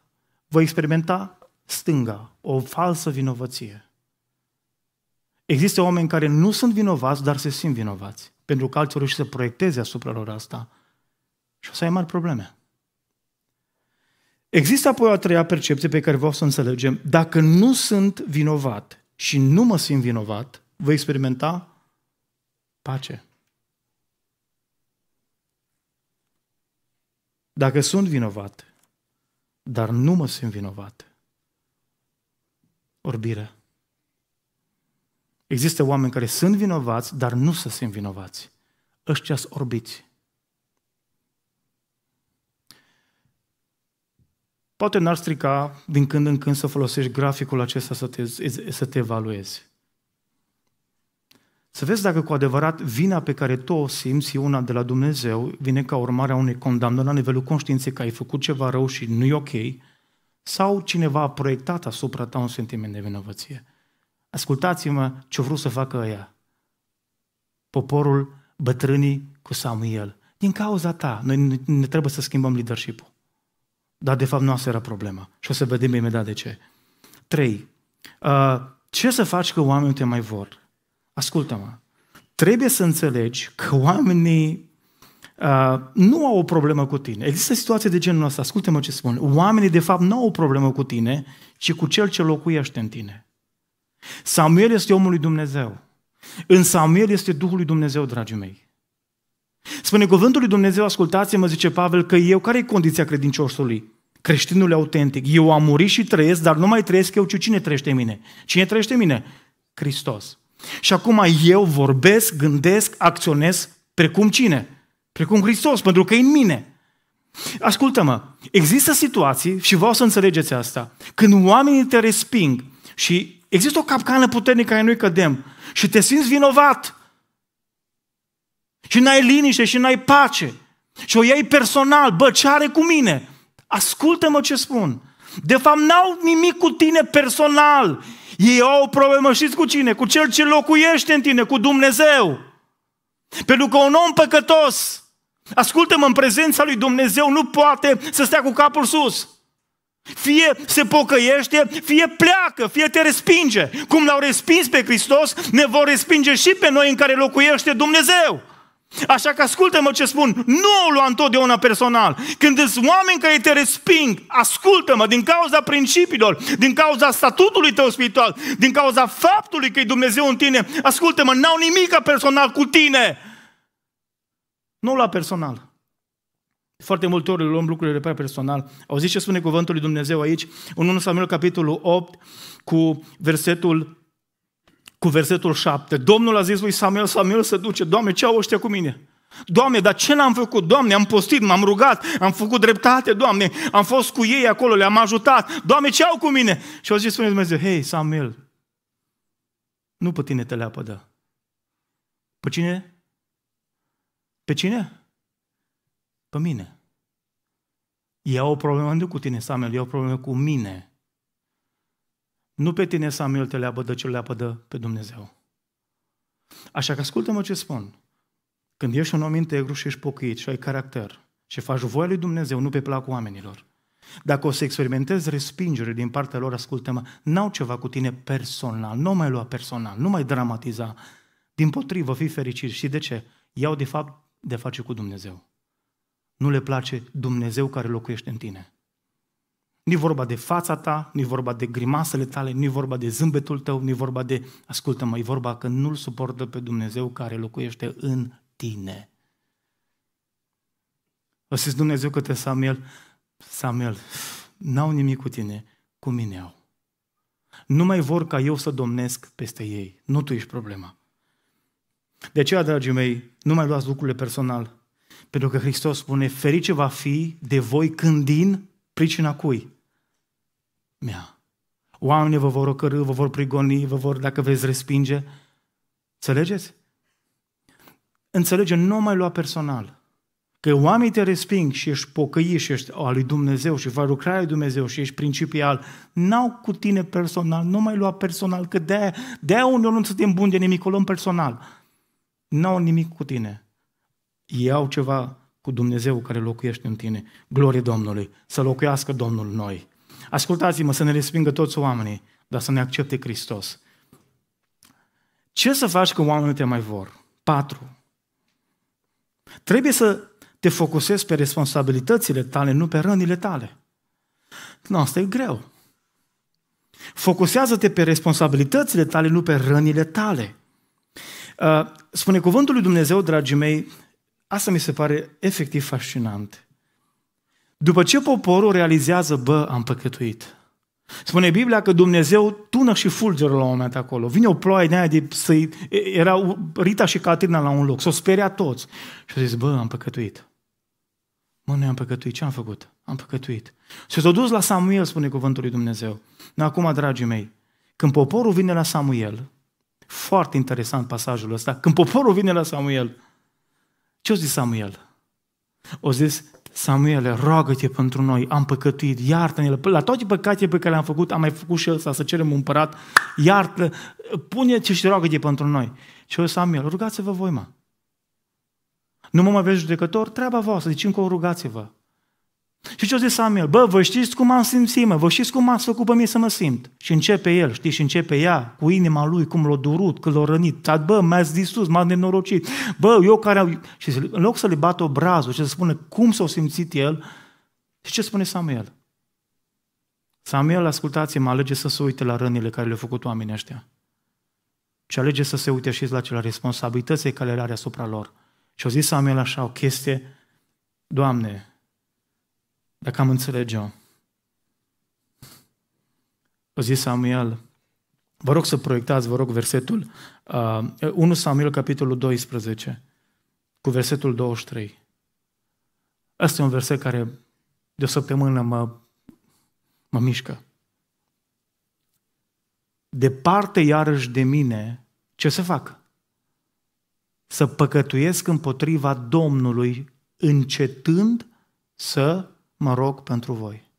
voi experimenta stânga, o falsă vinovăție. Există oameni care nu sunt vinovați, dar se simt vinovați, pentru că alții reușesc să proiecteze asupra lor asta și o să ai mari probleme. Există apoi o a treia percepție pe care vreau să înțelegem. Dacă nu sunt vinovat și nu mă simt vinovat, voi experimenta pace. Dacă sunt vinovat, dar nu mă simt vinovat, orbire. Există oameni care sunt vinovați, dar nu se simt vinovați. Ăștia sunt orbiți. Poate n-ar strica din când în când să folosești graficul acesta să te, să te evaluezi. Să vezi dacă cu adevărat vina pe care tu o simți e una de la Dumnezeu, vine ca urmare a unei condamnări la nivelul conștiinței că ai făcut ceva rău și nu e ok, sau cineva a proiectat asupra ta un sentiment de vinovăție. Ascultați-mă ce vreau să facă ea. Poporul bătrânii cu Samuel. Din cauza ta, noi ne trebuie să schimbăm leadership-ul. Dar de fapt nu asta era problema. Și o să vedem imediat de ce. 3. Uh, ce să faci că oamenii te mai vor? ascultă-mă, trebuie să înțelegi că oamenii uh, nu au o problemă cu tine. Există situații de genul ăsta, ascultă-mă ce spun. Oamenii, de fapt, nu au o problemă cu tine, ci cu cel ce locuiește în tine. Samuel este omul lui Dumnezeu. În Samuel este Duhul lui Dumnezeu, dragii mei. Spune cuvântul lui Dumnezeu, ascultați-mă, zice Pavel, că eu, care e condiția credinciosului? Creștinul autentic. Eu am murit și trăiesc, dar nu mai trăiesc eu, ci cine trăiește în mine? Cine trăiește în mine? Hristos. Și acum eu vorbesc, gândesc, acționez precum cine? Precum Hristos, pentru că e în mine. Ascultă-mă, există situații, și vreau să înțelegeți asta, când oamenii te resping și există o capcană puternică care noi cădem și te simți vinovat și n-ai liniște și n-ai pace și o iei personal, bă, ce are cu mine? Ascultă-mă ce spun. De fapt, n-au nimic cu tine personal. Ei au o problemă, știți cu cine? Cu cel ce locuiește în tine, cu Dumnezeu. Pentru că un om păcătos, ascultă-mă, în prezența lui Dumnezeu nu poate să stea cu capul sus. Fie se pocăiește, fie pleacă, fie te respinge. Cum l-au respins pe Hristos, ne vor respinge și pe noi în care locuiește Dumnezeu. Așa că ascultă-mă ce spun, nu o lua întotdeauna personal. Când sunt oameni care te resping, ascultă-mă din cauza principiilor, din cauza statutului tău spiritual, din cauza faptului că e Dumnezeu în tine, ascultă-mă, n-au nimic personal cu tine. Nu la personal. Foarte multe ori luăm lucrurile prea personal. Auziți ce spune cuvântul lui Dumnezeu aici? În 1 Samuel capitolul 8 cu versetul cu versetul 7. Domnul a zis lui Samuel, Samuel se duce, Doamne, ce au ăștia cu mine? Doamne, dar ce n-am făcut? Doamne, am postit, m-am rugat, am făcut dreptate, Doamne, am fost cu ei acolo, le-am ajutat. Doamne, ce au cu mine? Și au zis, spune Dumnezeu, hei, Samuel, nu pe tine te leapă, da. Pe cine? Pe cine? Pe mine. Ei au o problemă nu cu tine, Samuel, ei au o problemă cu mine. Nu pe tine, Samuel, te leapă de ce de pe Dumnezeu. Așa că ascultă-mă ce spun. Când ești un om integru și ești pocuit și ai caracter și faci voia lui Dumnezeu, nu pe plac oamenilor. Dacă o să experimentezi respingere din partea lor, ascultă-mă, n-au ceva cu tine personal, nu mai lua personal, nu mai dramatiza. Din potrivă, fii fericit. Și de ce? Iau de fapt de face cu Dumnezeu. Nu le place Dumnezeu care locuiește în tine. Nu-i vorba de fața ta, nu-i vorba de grimasele tale, nu-i vorba de zâmbetul tău, nu-i vorba de, ascultă-mă, e vorba că nu-L suportă pe Dumnezeu care locuiește în tine. O să Dumnezeu către Samuel, Samuel, n-au nimic cu tine, cu mine au. Nu mai vor ca eu să domnesc peste ei. Nu tu ești problema. De aceea, dragii mei, nu mai luați lucrurile personal. Pentru că Hristos spune, ferice va fi de voi când din pricina cui? mea. Oamenii vă vor ocărâ, vă vor prigoni, vă vor, dacă veți respinge. Înțelegeți? Înțelege, nu mai lua personal. Că oamenii te resping și ești pocăi și ești al lui Dumnezeu și va lucra lui Dumnezeu și ești principial, n-au cu tine personal, nu mai lua personal, că de-aia, de-aia uneori nu suntem buni de nimic, o luăm personal. N-au nimic cu tine. Iau ceva cu Dumnezeu care locuiește în tine. Glorie Domnului! Să locuiască Domnul noi! Ascultați-mă să ne respingă toți oamenii, dar să ne accepte Hristos. Ce să faci când oamenii te mai vor? Patru. Trebuie să te focusezi pe responsabilitățile tale, nu pe rănile tale. Nu, asta e greu. Focusează-te pe responsabilitățile tale, nu pe rănile tale. Uh, spune cuvântul lui Dumnezeu, dragii mei, asta mi se pare efectiv fascinant. După ce poporul realizează, bă, am păcătuit. Spune Biblia că Dumnezeu tună și fulgeră la un moment acolo. Vine o ploaie de aia de să Era Rita și Catrina la un loc. S-o speria toți. Și au zis, bă, am păcătuit. Mă, noi am păcătuit. Ce am făcut? Am păcătuit. Și s a dus la Samuel, spune cuvântul lui Dumnezeu. Nu acum, dragii mei, când poporul vine la Samuel, foarte interesant pasajul ăsta, când poporul vine la Samuel, ce-o zis Samuel? O zis, Samuel, roagă-te pentru noi, am păcătuit, iartă-ne, la toate păcatele pe care le-am făcut, am mai făcut și el să cerem un împărat, iartă, pune ce și roagă-te pentru noi. Și eu, Samuel, rugați-vă voi, mă. Nu mă mai veți judecător, treaba voastră, deci încă o rugați-vă. Și ce o zis Samuel? Bă, vă știți cum am simțit, mă, vă știți cum ați făcut pe mine să mă simt. Și începe el, știi, și începe ea cu inima lui, cum l-a durut, când l-a rănit. Bă, m-ați distrus, m-ați nenorocit. Bă, eu care am... Și în loc să le bată obrazul și să spună cum s-a simțit el, și ce spune Samuel? Samuel, ascultați-mă, alege să se uite la rănile care le-au făcut oamenii ăștia. Și alege să se uite și la cele responsabilități care le are asupra lor. Și au zis Samuel așa, o chestie, Doamne, dacă am înțelege-o. O zis Samuel, vă rog să proiectați, vă rog, versetul uh, 1 Samuel, capitolul 12, cu versetul 23. Asta e un verset care de o săptămână mă, mă mișcă. Departe iarăși de mine, ce să fac? Să păcătuiesc împotriva Domnului, încetând să mă rog pentru voi.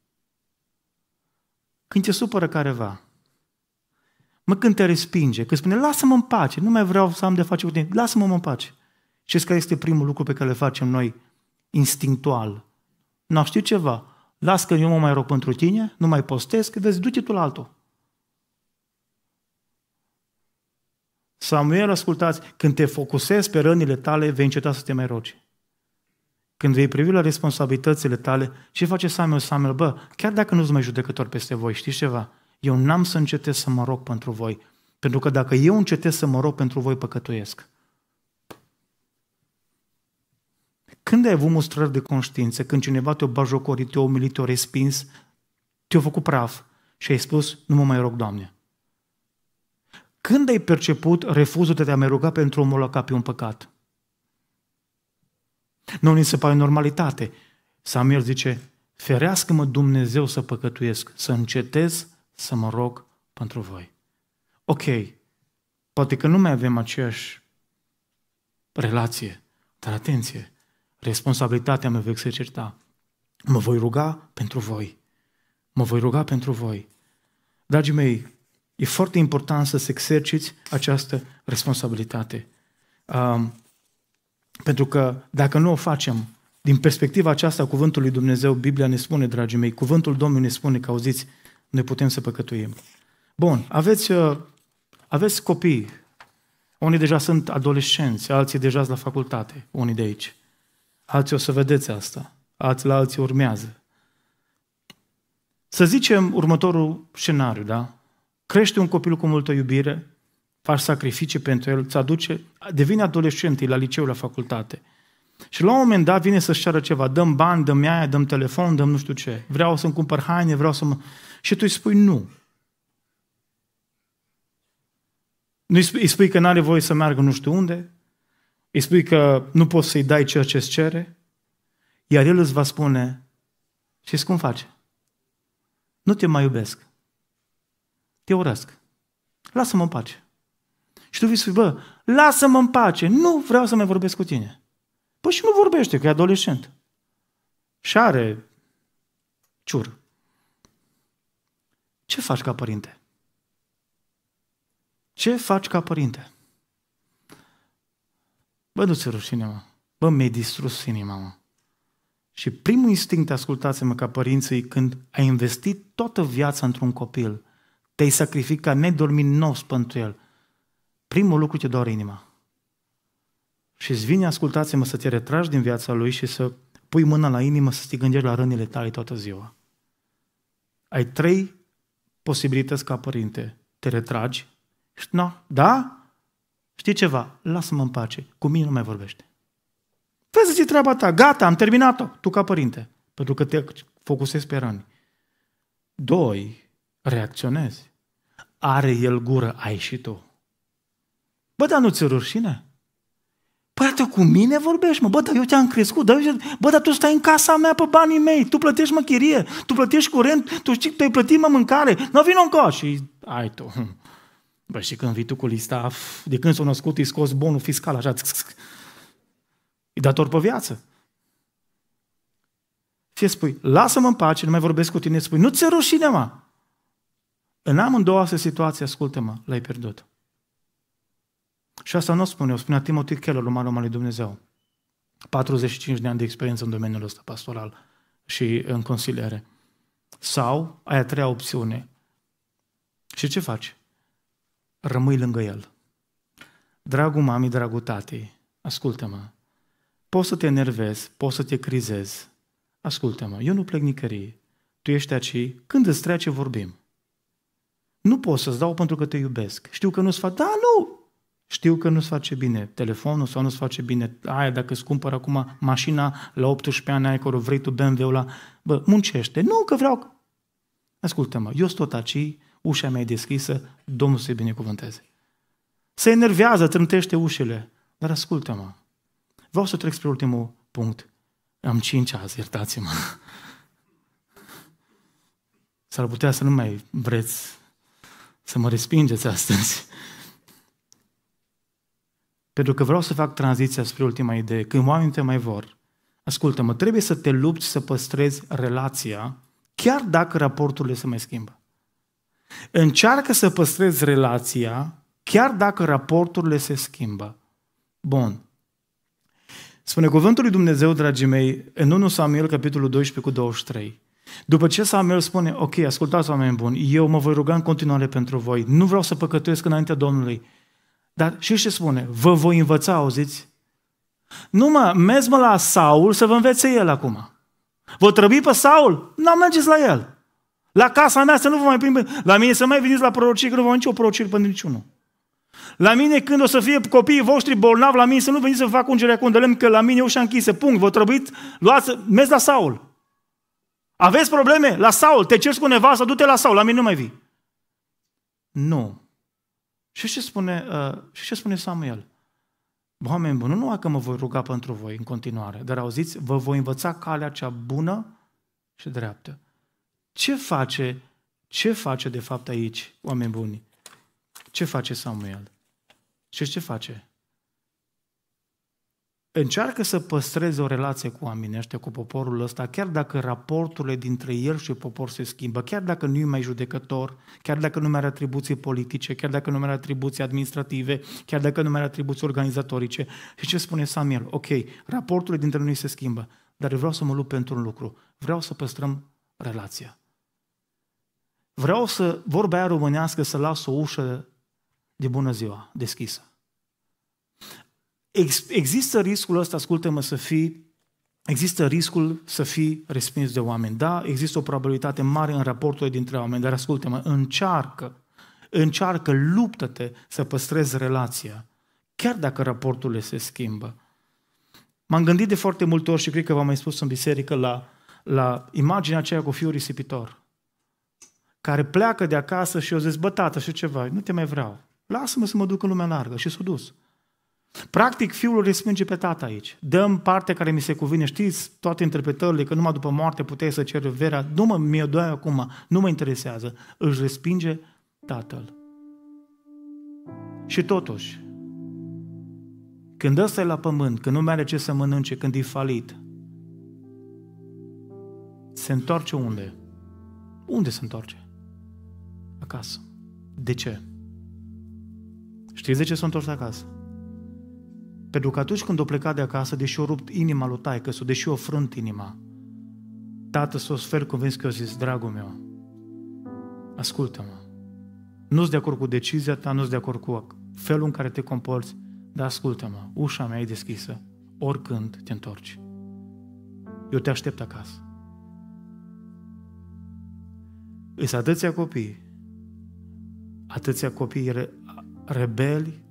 Când te supără careva, mă când te respinge, când spune, lasă-mă în pace, nu mai vreau să am de face cu tine, lasă-mă în pace. Și că este primul lucru pe care le facem noi instinctual? Nu știu ceva, las că eu mă mai rog pentru tine, nu mai postez, că vezi, du-te tu la altul. Samuel, ascultați, când te focusezi pe rănile tale, vei înceta să te mai rogi. Când vei privi la responsabilitățile tale, ce face Samuel? Samuel, bă, chiar dacă nu-ți mai judecător peste voi, știi ceva? Eu n-am să încetez să mă rog pentru voi. Pentru că dacă eu încetez să mă rog pentru voi, păcătuiesc. Când ai avut mustrări de conștiință, când cineva te-a bajocorit, te-a umilit, te-a respins, te-a făcut praf și ai spus, nu mă mai rog, Doamne. Când ai perceput refuzul de a mai ruga pentru omul ăla ca pe un păcat? Nu ni se pare normalitate. Samuel zice, ferească-mă Dumnezeu să păcătuiesc, să încetez să mă rog pentru voi. Ok, poate că nu mai avem aceeași relație, dar atenție, responsabilitatea mea vei exercita. Mă voi ruga pentru voi. Mă voi ruga pentru voi. Dragii mei, e foarte important să ți exerciți această responsabilitate. Pentru că dacă nu o facem, din perspectiva aceasta a cuvântului Dumnezeu, Biblia ne spune, dragii mei, cuvântul Domnului ne spune că, auziți, noi putem să păcătuim. Bun, aveți, uh, aveți copii, unii deja sunt adolescenți, alții deja sunt la facultate, unii de aici. Alții o să vedeți asta, alții la alții urmează. Să zicem următorul scenariu, da? Crește un copil cu multă iubire, faci sacrificii pentru el, îți aduce, devine adolescent, e la liceu, la facultate. Și la un moment dat vine să-și ceară ceva, dăm bani, dăm aia, dăm telefon, dăm nu știu ce, vreau să-mi cumpăr haine, vreau să mă... Și tu îi spui nu. Nu îi spui, îi spui că nu are voie să meargă nu știu unde, îi spui că nu poți să-i dai ceea ce ți cere, iar el îți va spune, și cum face? Nu te mai iubesc. Te urăsc. Lasă-mă în pace. Și tu vii să bă, lasă-mă în pace, nu vreau să mai vorbesc cu tine. Păi și nu vorbește, că e adolescent. Și are ciur. Ce faci ca părinte? Ce faci ca părinte? Bă, nu-ți rușine, mă. Bă, mi-ai distrus inima, mă. Și primul instinct, ascultați-mă, ca părinții, când ai investit toată viața într-un copil, te-ai sacrificat nedormind nos pentru el, primul lucru te doare inima. Și îți vine, ascultați-mă, să te retragi din viața lui și să pui mâna la inimă să te gândești la rănile tale toată ziua. Ai trei posibilități ca părinte. Te retragi și no, da? Știi ceva? Lasă-mă în pace. Cu mine nu mai vorbește. Fă-ți treaba ta. Gata, am terminat-o. Tu ca părinte. Pentru că te focusezi pe răni. Doi, reacționezi. Are el gură, ai și tu. Bă, dar nu ți-e rușine? Păi atât cu mine vorbești, mă, bă, dar eu te-am crescut, dar eu, bă, dar tu stai în casa mea pe banii mei, tu plătești mă chirie, tu plătești curent, tu știi că tu ai plătit mă mâncare, nu vin încă și ai tu. Bă, și când vii tu cu lista, de când s-a născut, îi scos bonul fiscal, așa, e dator pe viață. Și spui, lasă-mă în pace, nu mai vorbesc cu tine, spui, nu ți-e rușine, mă. În amândouă situații, ascultă-mă, l-ai pierdut. Și asta nu o spune, o spunea Timothy Keller, umanul lui Dumnezeu. 45 de ani de experiență în domeniul ăsta pastoral și în consiliere. Sau ai a treia opțiune. Și ce faci? Rămâi lângă el. Dragul mami, dragul tati, ascultă-mă. Poți să te enervezi, poți să te crizezi. Ascultă-mă, eu nu plec nicăieri. Tu ești aici, când îți trece vorbim. Nu pot să-ți dau pentru că te iubesc. Știu că nu-ți fac, da, nu, știu că nu-ți face bine telefonul sau nu-ți face bine aia, dacă îți cumpăr acum mașina la 18 ani, ai care vrei tu, bmw la... Bă, muncește. Nu, că vreau... Ascultă-mă, eu sunt tot aici, ușa mea e deschisă, Domnul să-i binecuvânteze. Se enervează, trântește ușile. Dar ascultă-mă, vreau să trec spre ultimul punct. Am cinci azi, iertați-mă. S-ar putea să nu mai vreți să mă respingeți astăzi. Pentru că vreau să fac tranziția spre ultima idee. Când oamenii te mai vor, ascultă-mă, trebuie să te lupți să păstrezi relația, chiar dacă raporturile se mai schimbă. Încearcă să păstrezi relația, chiar dacă raporturile se schimbă. Bun. Spune cuvântul lui Dumnezeu, dragii mei, în 1 Samuel, capitolul 12 cu 23. După ce Samuel spune, ok, ascultați oameni buni, eu mă voi ruga în continuare pentru voi, nu vreau să păcătuiesc înaintea Domnului, dar și ce spune? Vă voi învăța, auziți? Nu mă, mergi mă la Saul să vă învețe el acum. Vă trebui pe Saul? Nu mergeți la el. La casa mea să nu vă mai primi. la mine să mai veniți la prorocie, că nu vă nicio prorocie pe niciunul. La mine când o să fie copiii voștri bolnavi, la mine să nu veniți să vă fac ungerea cu lemn, că la mine ușa închisă, punct, vă trebuie, luați, mergi la Saul. Aveți probleme? La Saul, te ceri cu nevasta, du-te la Saul, la mine nu mai vii. Nu. Și ce spune, uh, și ce spune Samuel? Oameni buni, nu numai că mă voi ruga pentru voi în continuare, dar auziți, vă voi învăța calea cea bună și dreaptă. Ce face, ce face de fapt aici, oameni buni? Ce face Samuel? Și ce face? încearcă să păstreze o relație cu oamenii ăștia, cu poporul ăsta, chiar dacă raporturile dintre el și popor se schimbă, chiar dacă nu e mai judecător, chiar dacă nu mai are atribuții politice, chiar dacă nu mai are atribuții administrative, chiar dacă nu mai are atribuții organizatorice. Și ce spune Samuel? Ok, raporturile dintre noi se schimbă, dar eu vreau să mă lupt pentru un lucru. Vreau să păstrăm relația. Vreau să, vorba aia românească, să las o ușă de bună ziua deschisă. Ex- există riscul ăsta, ascultă-mă, să fii Există riscul să fii respins de oameni. Da, există o probabilitate mare în raportul dintre oameni, dar ascultă-mă, încearcă, încearcă, luptă-te să păstrezi relația, chiar dacă raporturile se schimbă. M-am gândit de foarte multe ori și cred că v-am mai spus în biserică la, la imaginea aceea cu fiul risipitor, care pleacă de acasă și o zice, bă, tată, și ceva, nu te mai vreau, lasă-mă să mă duc în lumea largă și s-a dus. Practic, Fiul respinge pe Tată aici. Dăm parte care mi se cuvine. Știți toate interpretările că numai după moarte puteai să ceri verea. Nu mă mi-o dai acum, nu mă interesează. Își respinge Tatăl. Și totuși, când ăsta e la pământ, când nu mai are ce să mănânce, când e falit, se întoarce unde? Unde se întoarce? Acasă. De ce? Știți de ce s-a întors acasă? Pentru că atunci când o pleca de acasă, deși o rupt inima lui taică sau deși o frânt inima, tată s-o sfer convins că eu zis, dragul meu, ascultă-mă, nu-s de acord cu decizia ta, nu-s de acord cu felul în care te comporți, dar ascultă-mă, ușa mea e deschisă, oricând te întorci. Eu te aștept acasă. Îs atâția copii, atâția copii rebeli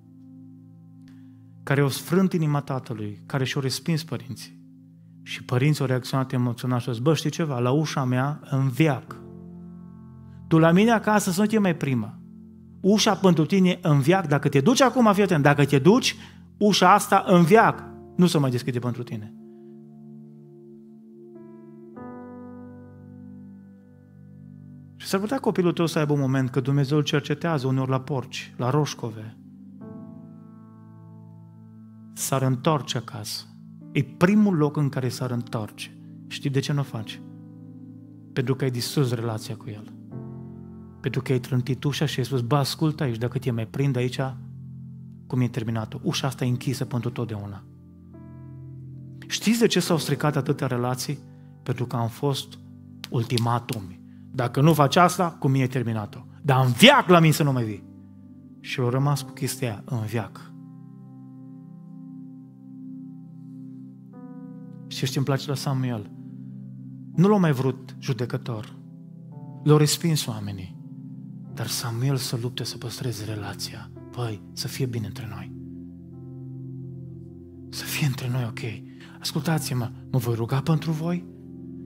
care au sfrânt inima tatălui, care și-au respins părinții. Și părinții au reacționat emoțional și au zis, bă, știi ceva, la ușa mea în viac. Tu la mine acasă să nu te mai primă. Ușa pentru tine în viac, dacă te duci acum, fii atent, dacă te duci, ușa asta în viac nu se mai deschide pentru tine. Și s-ar putea copilul tău să aibă un moment că Dumnezeu îl cercetează uneori la porci, la roșcove, s-ar întoarce acasă. E primul loc în care s-ar întoarce. Știi de ce nu o faci? Pentru că ai distrus relația cu el. Pentru că ai trântit ușa și ai spus, bă, ascultă aici, dacă te mai prind aici, cum e o Ușa asta e închisă pentru totdeauna. Știți de ce s-au stricat atâtea relații? Pentru că am fost ultimatum. Dacă nu faci asta, cum e terminat-o. Dar în viac la mine să nu mai vii. Și au rămas cu chestia în viac. Și ce îmi place la Samuel. Nu l-au mai vrut judecător. L-au respins oamenii. Dar Samuel să lupte să păstreze relația. Păi, să fie bine între noi. Să fie între noi ok. Ascultați-mă, mă voi ruga pentru voi,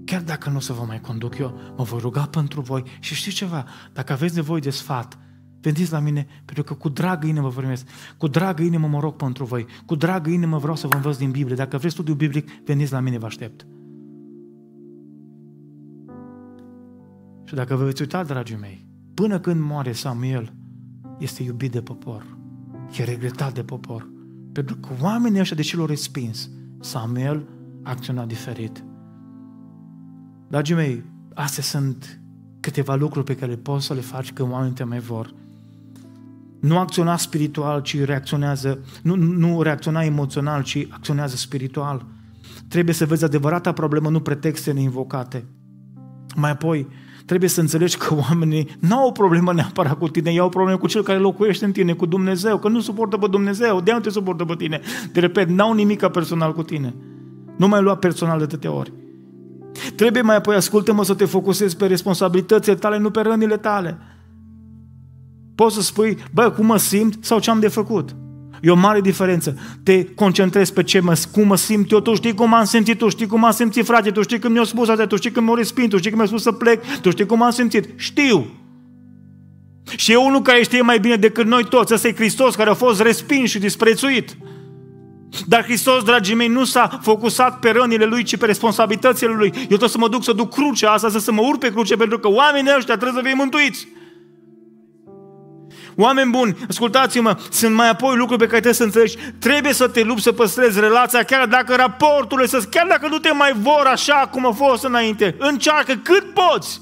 chiar dacă nu o să vă mai conduc eu, mă voi ruga pentru voi. Și știți ceva, dacă aveți nevoie de sfat, Veniți la mine, pentru că cu dragă inimă vă primesc, cu dragă inimă mă rog pentru voi, cu dragă inimă vreau să vă învăț din Biblie. Dacă vreți studiu biblic, veniți la mine, vă aștept. Și dacă vă veți uita, dragii mei, până când moare Samuel, este iubit de popor, e regretat de popor, pentru că oamenii ăștia, deși l-au respins, Samuel a acționat diferit. Dragii mei, astea sunt câteva lucruri pe care poți să le faci când oamenii te mai vor. Nu acționa spiritual, ci reacționează, nu, nu reacționa emoțional, ci acționează spiritual. Trebuie să vezi adevărata problemă, nu pretexte neinvocate. Mai apoi, trebuie să înțelegi că oamenii nu au o problemă neapărat cu tine, ei au o problemă cu cel care locuiește în tine, cu Dumnezeu, că nu suportă pe Dumnezeu, de te suportă pe tine. De repet, n-au nimic personal cu tine. Nu mai lua personal de atâtea ori. Trebuie mai apoi, ascultă-mă, să te focusezi pe responsabilitățile tale, nu pe rănile tale. Poți să spui, bă, cum mă simt sau ce am de făcut. E o mare diferență. Te concentrezi pe ce mă, cum mă simt eu, tu știi cum am simțit, tu știi cum am simțit frate, tu știi când mi-a spus asta, tu știi când m-a respins, tu știi când mi-a spus să plec, tu știi cum am simțit. Știu! Și e unul care știe mai bine decât noi toți. Ăsta e Hristos care a fost respins și disprețuit. Dar Hristos, dragii mei, nu s-a focusat pe rănile Lui, ci pe responsabilitățile Lui. Eu trebuie să mă duc să duc crucea asta, să, să mă urc pe cruce, pentru că oamenii ăștia trebuie să fie mântuiți. Oameni buni, ascultați-mă, sunt mai apoi lucruri pe care trebuie să înțelegi. Trebuie să te lupți să păstrezi relația, chiar dacă raportul să chiar dacă nu te mai vor așa cum a fost înainte. Încearcă cât poți,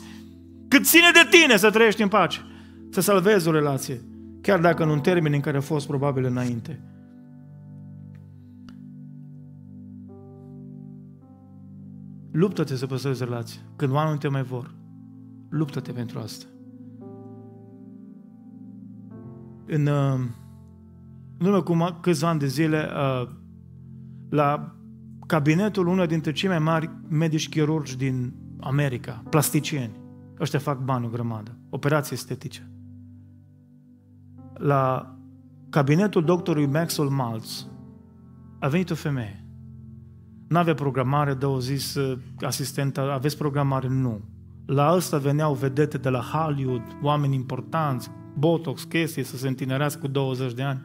cât ține de tine să trăiești în pace, să salvezi o relație, chiar dacă nu în termeni în care a fost probabil înainte. Luptă-te să păstrezi relația când oamenii te mai vor. Luptă-te pentru asta. În, uh, în urmă cu câțiva ani de zile, uh, la cabinetul unul dintre cei mai mari medici chirurgi din America, plasticieni. Ăștia fac bani o grămadă, operații estetice. La cabinetul doctorului Maxwell Maltz a venit o femeie. Nu avea programare, dă zis uh, asistenta, aveți programare? Nu. La asta veneau vedete de la Hollywood, oameni importanți, botox, chestii, să se întinerească cu 20 de ani.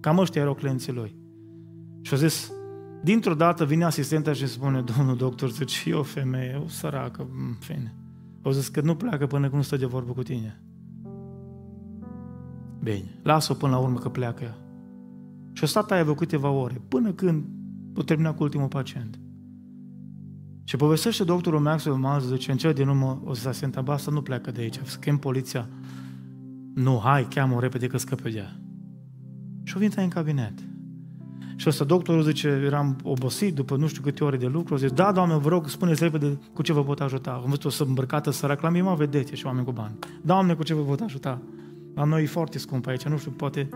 Cam ăștia erau clienții lui. Și a zis, dintr-o dată vine asistenta și spune, domnul doctor, zice, eu femeie, o săracă, în mm, fine. O zis că nu pleacă până când nu stă de vorbă cu tine. Bine, las-o până la urmă că pleacă ea. Și o stat aia vreo câteva ore, până când o termina cu ultimul pacient. Și povestește doctorul Maxwell Miles, zice, în cea din urmă, o să se asta nu pleacă de aici, să chem poliția. Nu, hai, cheamă repede că scăpe de ea. Și o vin în cabinet. Și ăsta doctorul zice, eram obosit după nu știu câte ore de lucru, zice, da, doamne, vă rog, spuneți repede cu ce vă pot ajuta. Am văzut o îmbrăcată sărac, la mine mă vedeți și oameni cu bani. Doamne, cu ce vă pot ajuta? La noi e foarte scump aici, nu știu, poate...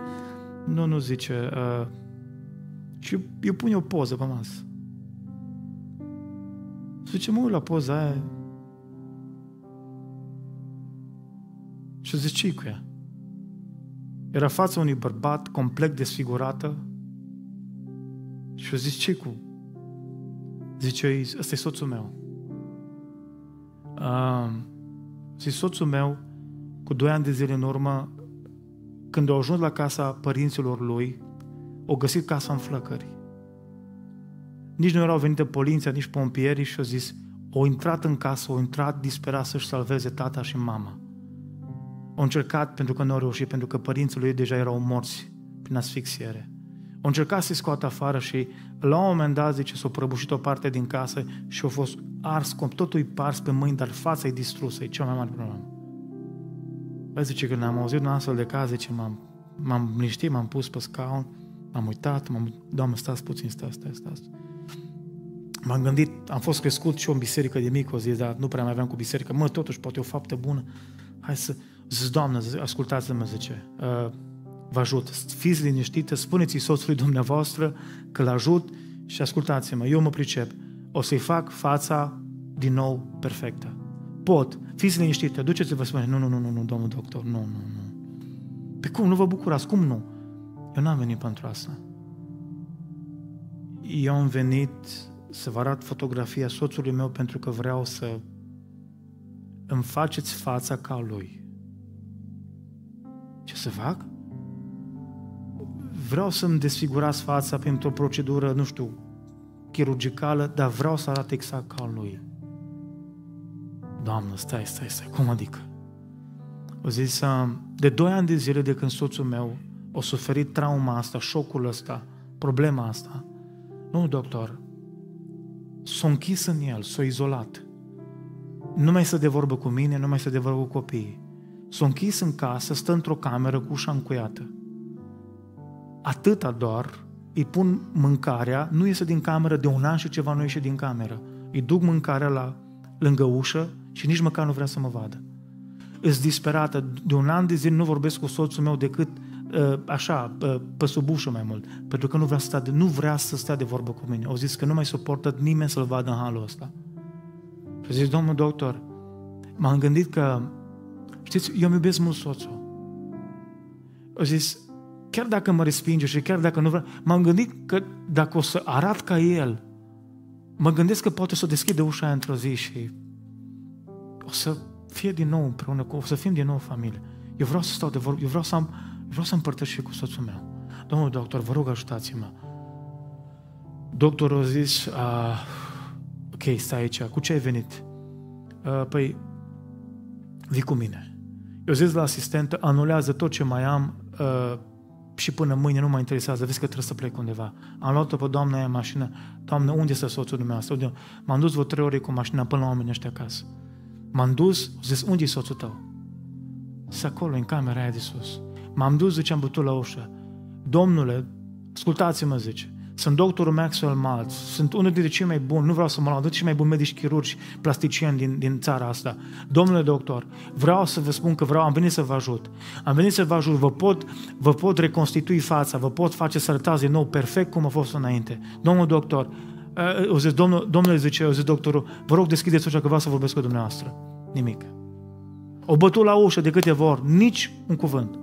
Nu, nu, zice... Uh... Și eu pun o poză pe masă. Zice, mă uit la poza aia. Și zice, ce cu ea? Era fața unui bărbat complet desfigurată și a zis, ce cu? Zice, ăsta e soțul meu. Uh, zice, soțul meu, cu doi ani de zile în urmă, când au ajuns la casa părinților lui, au găsit casa în flăcări. Nici nu erau venite poliția, nici pompierii și au zis, o intrat în casă, o intrat disperat să-și salveze tata și mama. Au încercat pentru că nu au reușit, pentru că părinții lui deja erau morți prin asfixiere. Au încercat să-i scoată afară și la un moment dat, zice, s-a prăbușit o parte din casă și au fost ars, totul îi pars pe mâini, dar fața e distrusă, e cea mai mare problemă. Vă zice, când am auzit un astfel de caz, zice, m-am, m-am liniștit, m-am pus pe scaun, m-am uitat, m-am Doamne, stați puțin, stați, stați, stați. M-am gândit, am fost crescut și o în biserică de mic, o zi, dar nu prea mai aveam cu biserică. Mă, totuși, poate o faptă bună. Hai să, Zice, Doamnă, ascultați-mă, zice, uh, vă ajut. Fiți liniștite, spuneți-i soțului dumneavoastră că-l ajut și ascultați-mă, eu mă pricep. O să-i fac fața din nou perfectă. Pot. Fiți liniștite, duceți-vă spune, nu, nu, nu, nu, nu, domnul doctor, nu, nu, nu. Pe cum nu vă bucurați? Cum nu? Eu n-am venit pentru asta. Eu am venit să vă arăt fotografia soțului meu pentru că vreau să îmi faceți fața ca lui. Ce să fac? Vreau să-mi desfigurați fața pentru o procedură, nu știu, chirurgicală, dar vreau să arate exact ca al lui. Doamnă, stai, stai, stai, cum adică? O zis, de doi ani de zile de când soțul meu o suferit trauma asta, șocul ăsta, problema asta. Nu, doctor, s-a închis în el, s-a izolat. Nu mai să de vorbă cu mine, nu mai să de vorbă cu copiii. S-a închis în casă, stă într-o cameră cu ușa încuiată. Atâta doar, îi pun mâncarea, nu iese din cameră, de un an și ceva nu ieșe din cameră. Îi duc mâncarea la, lângă ușă și nici măcar nu vrea să mă vadă. Îs disperată, de un an de zile nu vorbesc cu soțul meu decât uh, așa, uh, pe sub ușă mai mult, pentru că nu vrea, să stea de, nu vrea să stea de vorbă cu mine. Au zis că nu mai suportă nimeni să-l vadă în halul ăsta. Și zis, domnul doctor, m-am gândit că Știți, eu îmi iubesc mult soțul. A zis, chiar dacă mă respinge și chiar dacă nu vrea, m-am gândit că dacă o să arat ca el, mă gândesc că poate să deschide ușa aia într-o zi și o să fie din nou împreună, cu, o să fim din nou familie. Eu vreau să stau de vorbă, eu vreau să, am, vreau să împărtășesc cu soțul meu. Domnul doctor, vă rog, ajutați-mă. Doctorul a zis, uh, ok, stai aici, cu ce ai venit? Uh, păi, vii cu mine. Eu zic la asistentă, anulează tot ce mai am uh, și până mâine nu mă interesează, vezi că trebuie să plec undeva. Am luat-o pe doamna aia în mașină, doamnă, unde este soțul dumneavoastră? Unde? M-am dus vreo trei ore cu mașina până la oamenii ăștia acasă. M-am dus, zis, unde e soțul tău? Să acolo, în camera aia de sus. M-am dus, am bătut la ușă. Domnule, ascultați-mă, zice, sunt doctorul Maxwell Maltz, sunt unul dintre cei mai buni, nu vreau să mă lau, cei mai buni medici chirurgi plasticieni din, din țara asta. Domnule doctor, vreau să vă spun că vreau, am venit să vă ajut. Am venit să vă ajut, vă pot, vă pot reconstitui fața, vă pot face să arătați din nou perfect cum a fost înainte. Domnul doctor, o zis, domnul, domnule zice, o zis doctorul, vă rog deschideți ușa că vreau să vorbesc cu dumneavoastră. Nimic. O bătut la ușă de câteva ori, nici un cuvânt.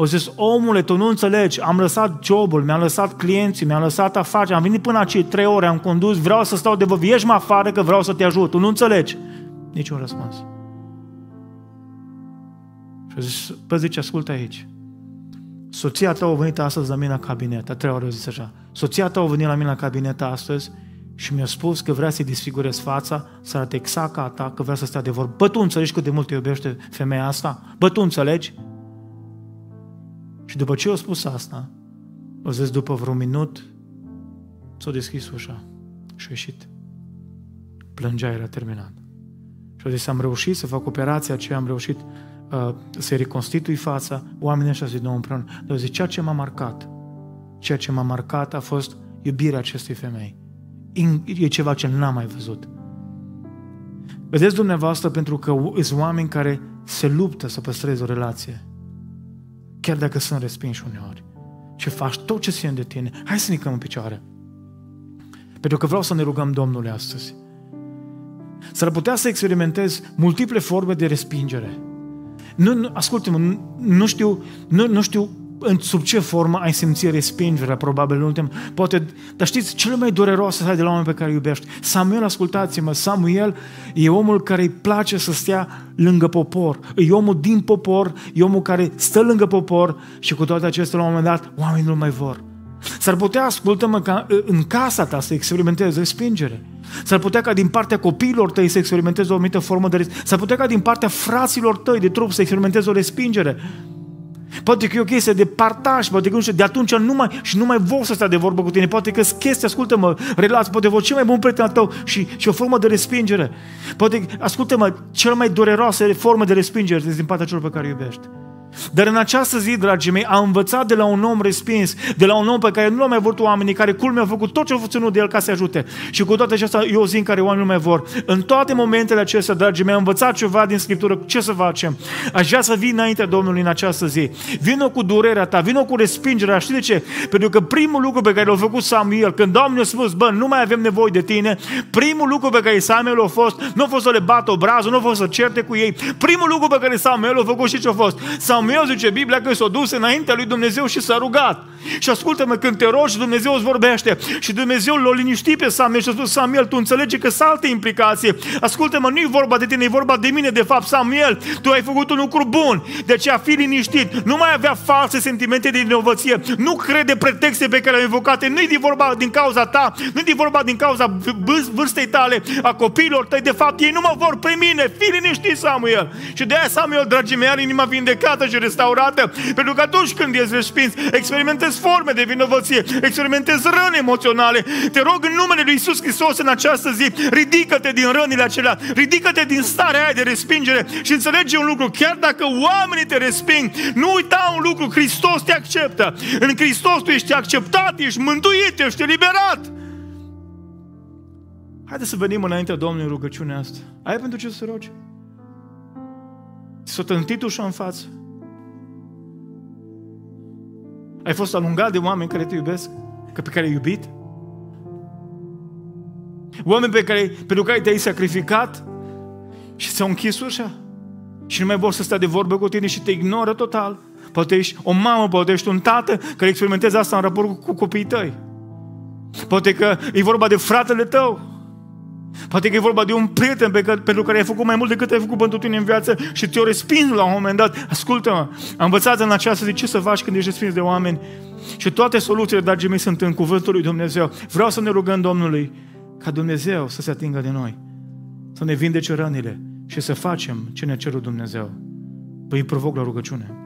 O zis, omule, tu nu înțelegi, am lăsat jobul, mi-am lăsat clienții, mi-am lăsat afaceri, am venit până acei trei ore, am condus, vreau să stau de vă, ieși mă afară că vreau să te ajut, tu nu înțelegi. Niciun răspuns. Și a zis, păi zice, ascultă aici, soția ta a venit astăzi la mine la cabinet, a trei ore a zis așa, soția ta a venit la mine la cabinet astăzi și mi-a spus că vrea să-i disfigurez fața, să arate exact ca a ta, că vrea să stea de vorbă. Bă, tu înțelegi cât de mult te iubește femeia asta? Bă, tu înțelegi? Și după ce au spus asta, o zis după vreun minut, s-a deschis ușa și a ieșit. Plângea, era terminat. Și a zis, am reușit să fac operația aceea, am reușit uh, să-i reconstitui fața, oamenii așa zic, domnul împreună. Dar zice, ceea ce m-a marcat, ceea ce m-a marcat a fost iubirea acestei femei. E ceva ce n-am mai văzut. Vedeți dumneavoastră pentru că sunt oameni care se luptă să păstreze o relație chiar dacă sunt respinși uneori. Și faci tot ce ține de tine. Hai să ne căm în picioare. Pentru că vreau să ne rugăm Domnului astăzi. S-ar putea să experimentez multiple forme de respingere. Nu, nu ascultă-mă, nu, nu știu, nu, nu știu în sub ce formă ai simțit respingerea, probabil în ultim, poate, dar știți, cel mai dureros să ai de la oameni pe care îi iubești. Samuel, ascultați-mă, Samuel e omul care îi place să stea lângă popor. E omul din popor, e omul care stă lângă popor și cu toate acestea, la un moment dat, oamenii nu mai vor. S-ar putea, ascultă-mă, ca în casa ta să experimentezi respingere. S-ar putea ca din partea copiilor tăi să experimentezi o anumită formă de respingere. S-ar putea ca din partea fraților tăi de trup să experimentezi o respingere. Poate că e o chestie de partaj, poate că nu știu, de atunci nu mai, și nu mai vor să stea de vorbă cu tine. Poate că chestia, ascultă-mă, relați, poate vor cel mai bun prieten al tău și, și o formă de respingere. Poate, ascultă-mă, cel mai dureroasă formă de respingere din partea celor pe care iubești. Dar în această zi, dragii mei, a învățat de la un om respins, de la un om pe care nu l-au mai vrut oamenii, care culmea a făcut tot ce au făcut de el ca să ajute. Și cu toate acestea, eu zi în care oamenii nu mai vor. În toate momentele acestea, dragii mei, am învățat ceva din Scriptură, ce să facem. Aș vrea să vii înainte Domnului în această zi. Vino cu durerea ta, vino cu respingerea. Știi de ce? Pentru că primul lucru pe care l-a făcut Samuel, când Domnul a spus, bă, nu mai avem nevoie de tine, primul lucru pe care Samuel a fost, nu a fost să le bată obrazul, nu a fost să certe cu ei. Primul lucru pe care Samuel a făcut și ce a fost? Samuel meu, zice Biblia, că s-a dus înaintea lui Dumnezeu și s-a rugat. Și ascultă-mă, când te rogi, Dumnezeu îți vorbește. Și Dumnezeu l-a liniștit pe Samuel și a spus, Samuel, tu înțelegi că sunt alte implicații. Ascultă-mă, nu e vorba de tine, e vorba de mine. De fapt, Samuel, tu ai făcut un lucru bun. De a fi liniștit. Nu mai avea false sentimente de inovăție. Nu crede pretexte pe care le ai invocat. Nu e vorba din cauza ta, nu e vorba din cauza vârstei tale, a copiilor tăi. De fapt, ei nu mă vor pe mine. Fi liniștit, Samuel. Și de aia Samuel, dragii mei, are inima vindecată și și restaurată. Pentru că atunci când ești respins, experimentezi forme de vinovăție, experimentezi răni emoționale. Te rog în numele Lui Isus Hristos în această zi, ridică-te din rănile acelea, ridică-te din starea aia de respingere și înțelege un lucru, chiar dacă oamenii te resping, nu uita un lucru, Hristos te acceptă. În Hristos tu ești acceptat, ești mântuit, ești eliberat. Haideți să venim înaintea Domnului în rugăciunea asta. Ai pentru ce să rogi? Să s tântit ușa în față. Ai fost alungat de oameni care te iubesc, că pe care ai iubit? Oameni pe care, pentru care te-ai sacrificat și ți-au închis ușa și nu mai vor să stea de vorbă cu tine și te ignoră total. Poate ești o mamă, poate ești un tată care experimentează asta în raport cu, cu copiii tăi. Poate că e vorba de fratele tău Poate că e vorba de un prieten pe care, pentru care ai făcut mai mult decât ai făcut pentru tine în viață și te-o respins la un moment dat. Ascultă-mă, am învățat în această zi ce să faci când ești respins de oameni. Și toate soluțiile, dragii mei, sunt în cuvântul lui Dumnezeu. Vreau să ne rugăm Domnului ca Dumnezeu să se atingă de noi, să ne vindece rănile și să facem ce ne a cerut Dumnezeu. Păi îi provoc la rugăciune.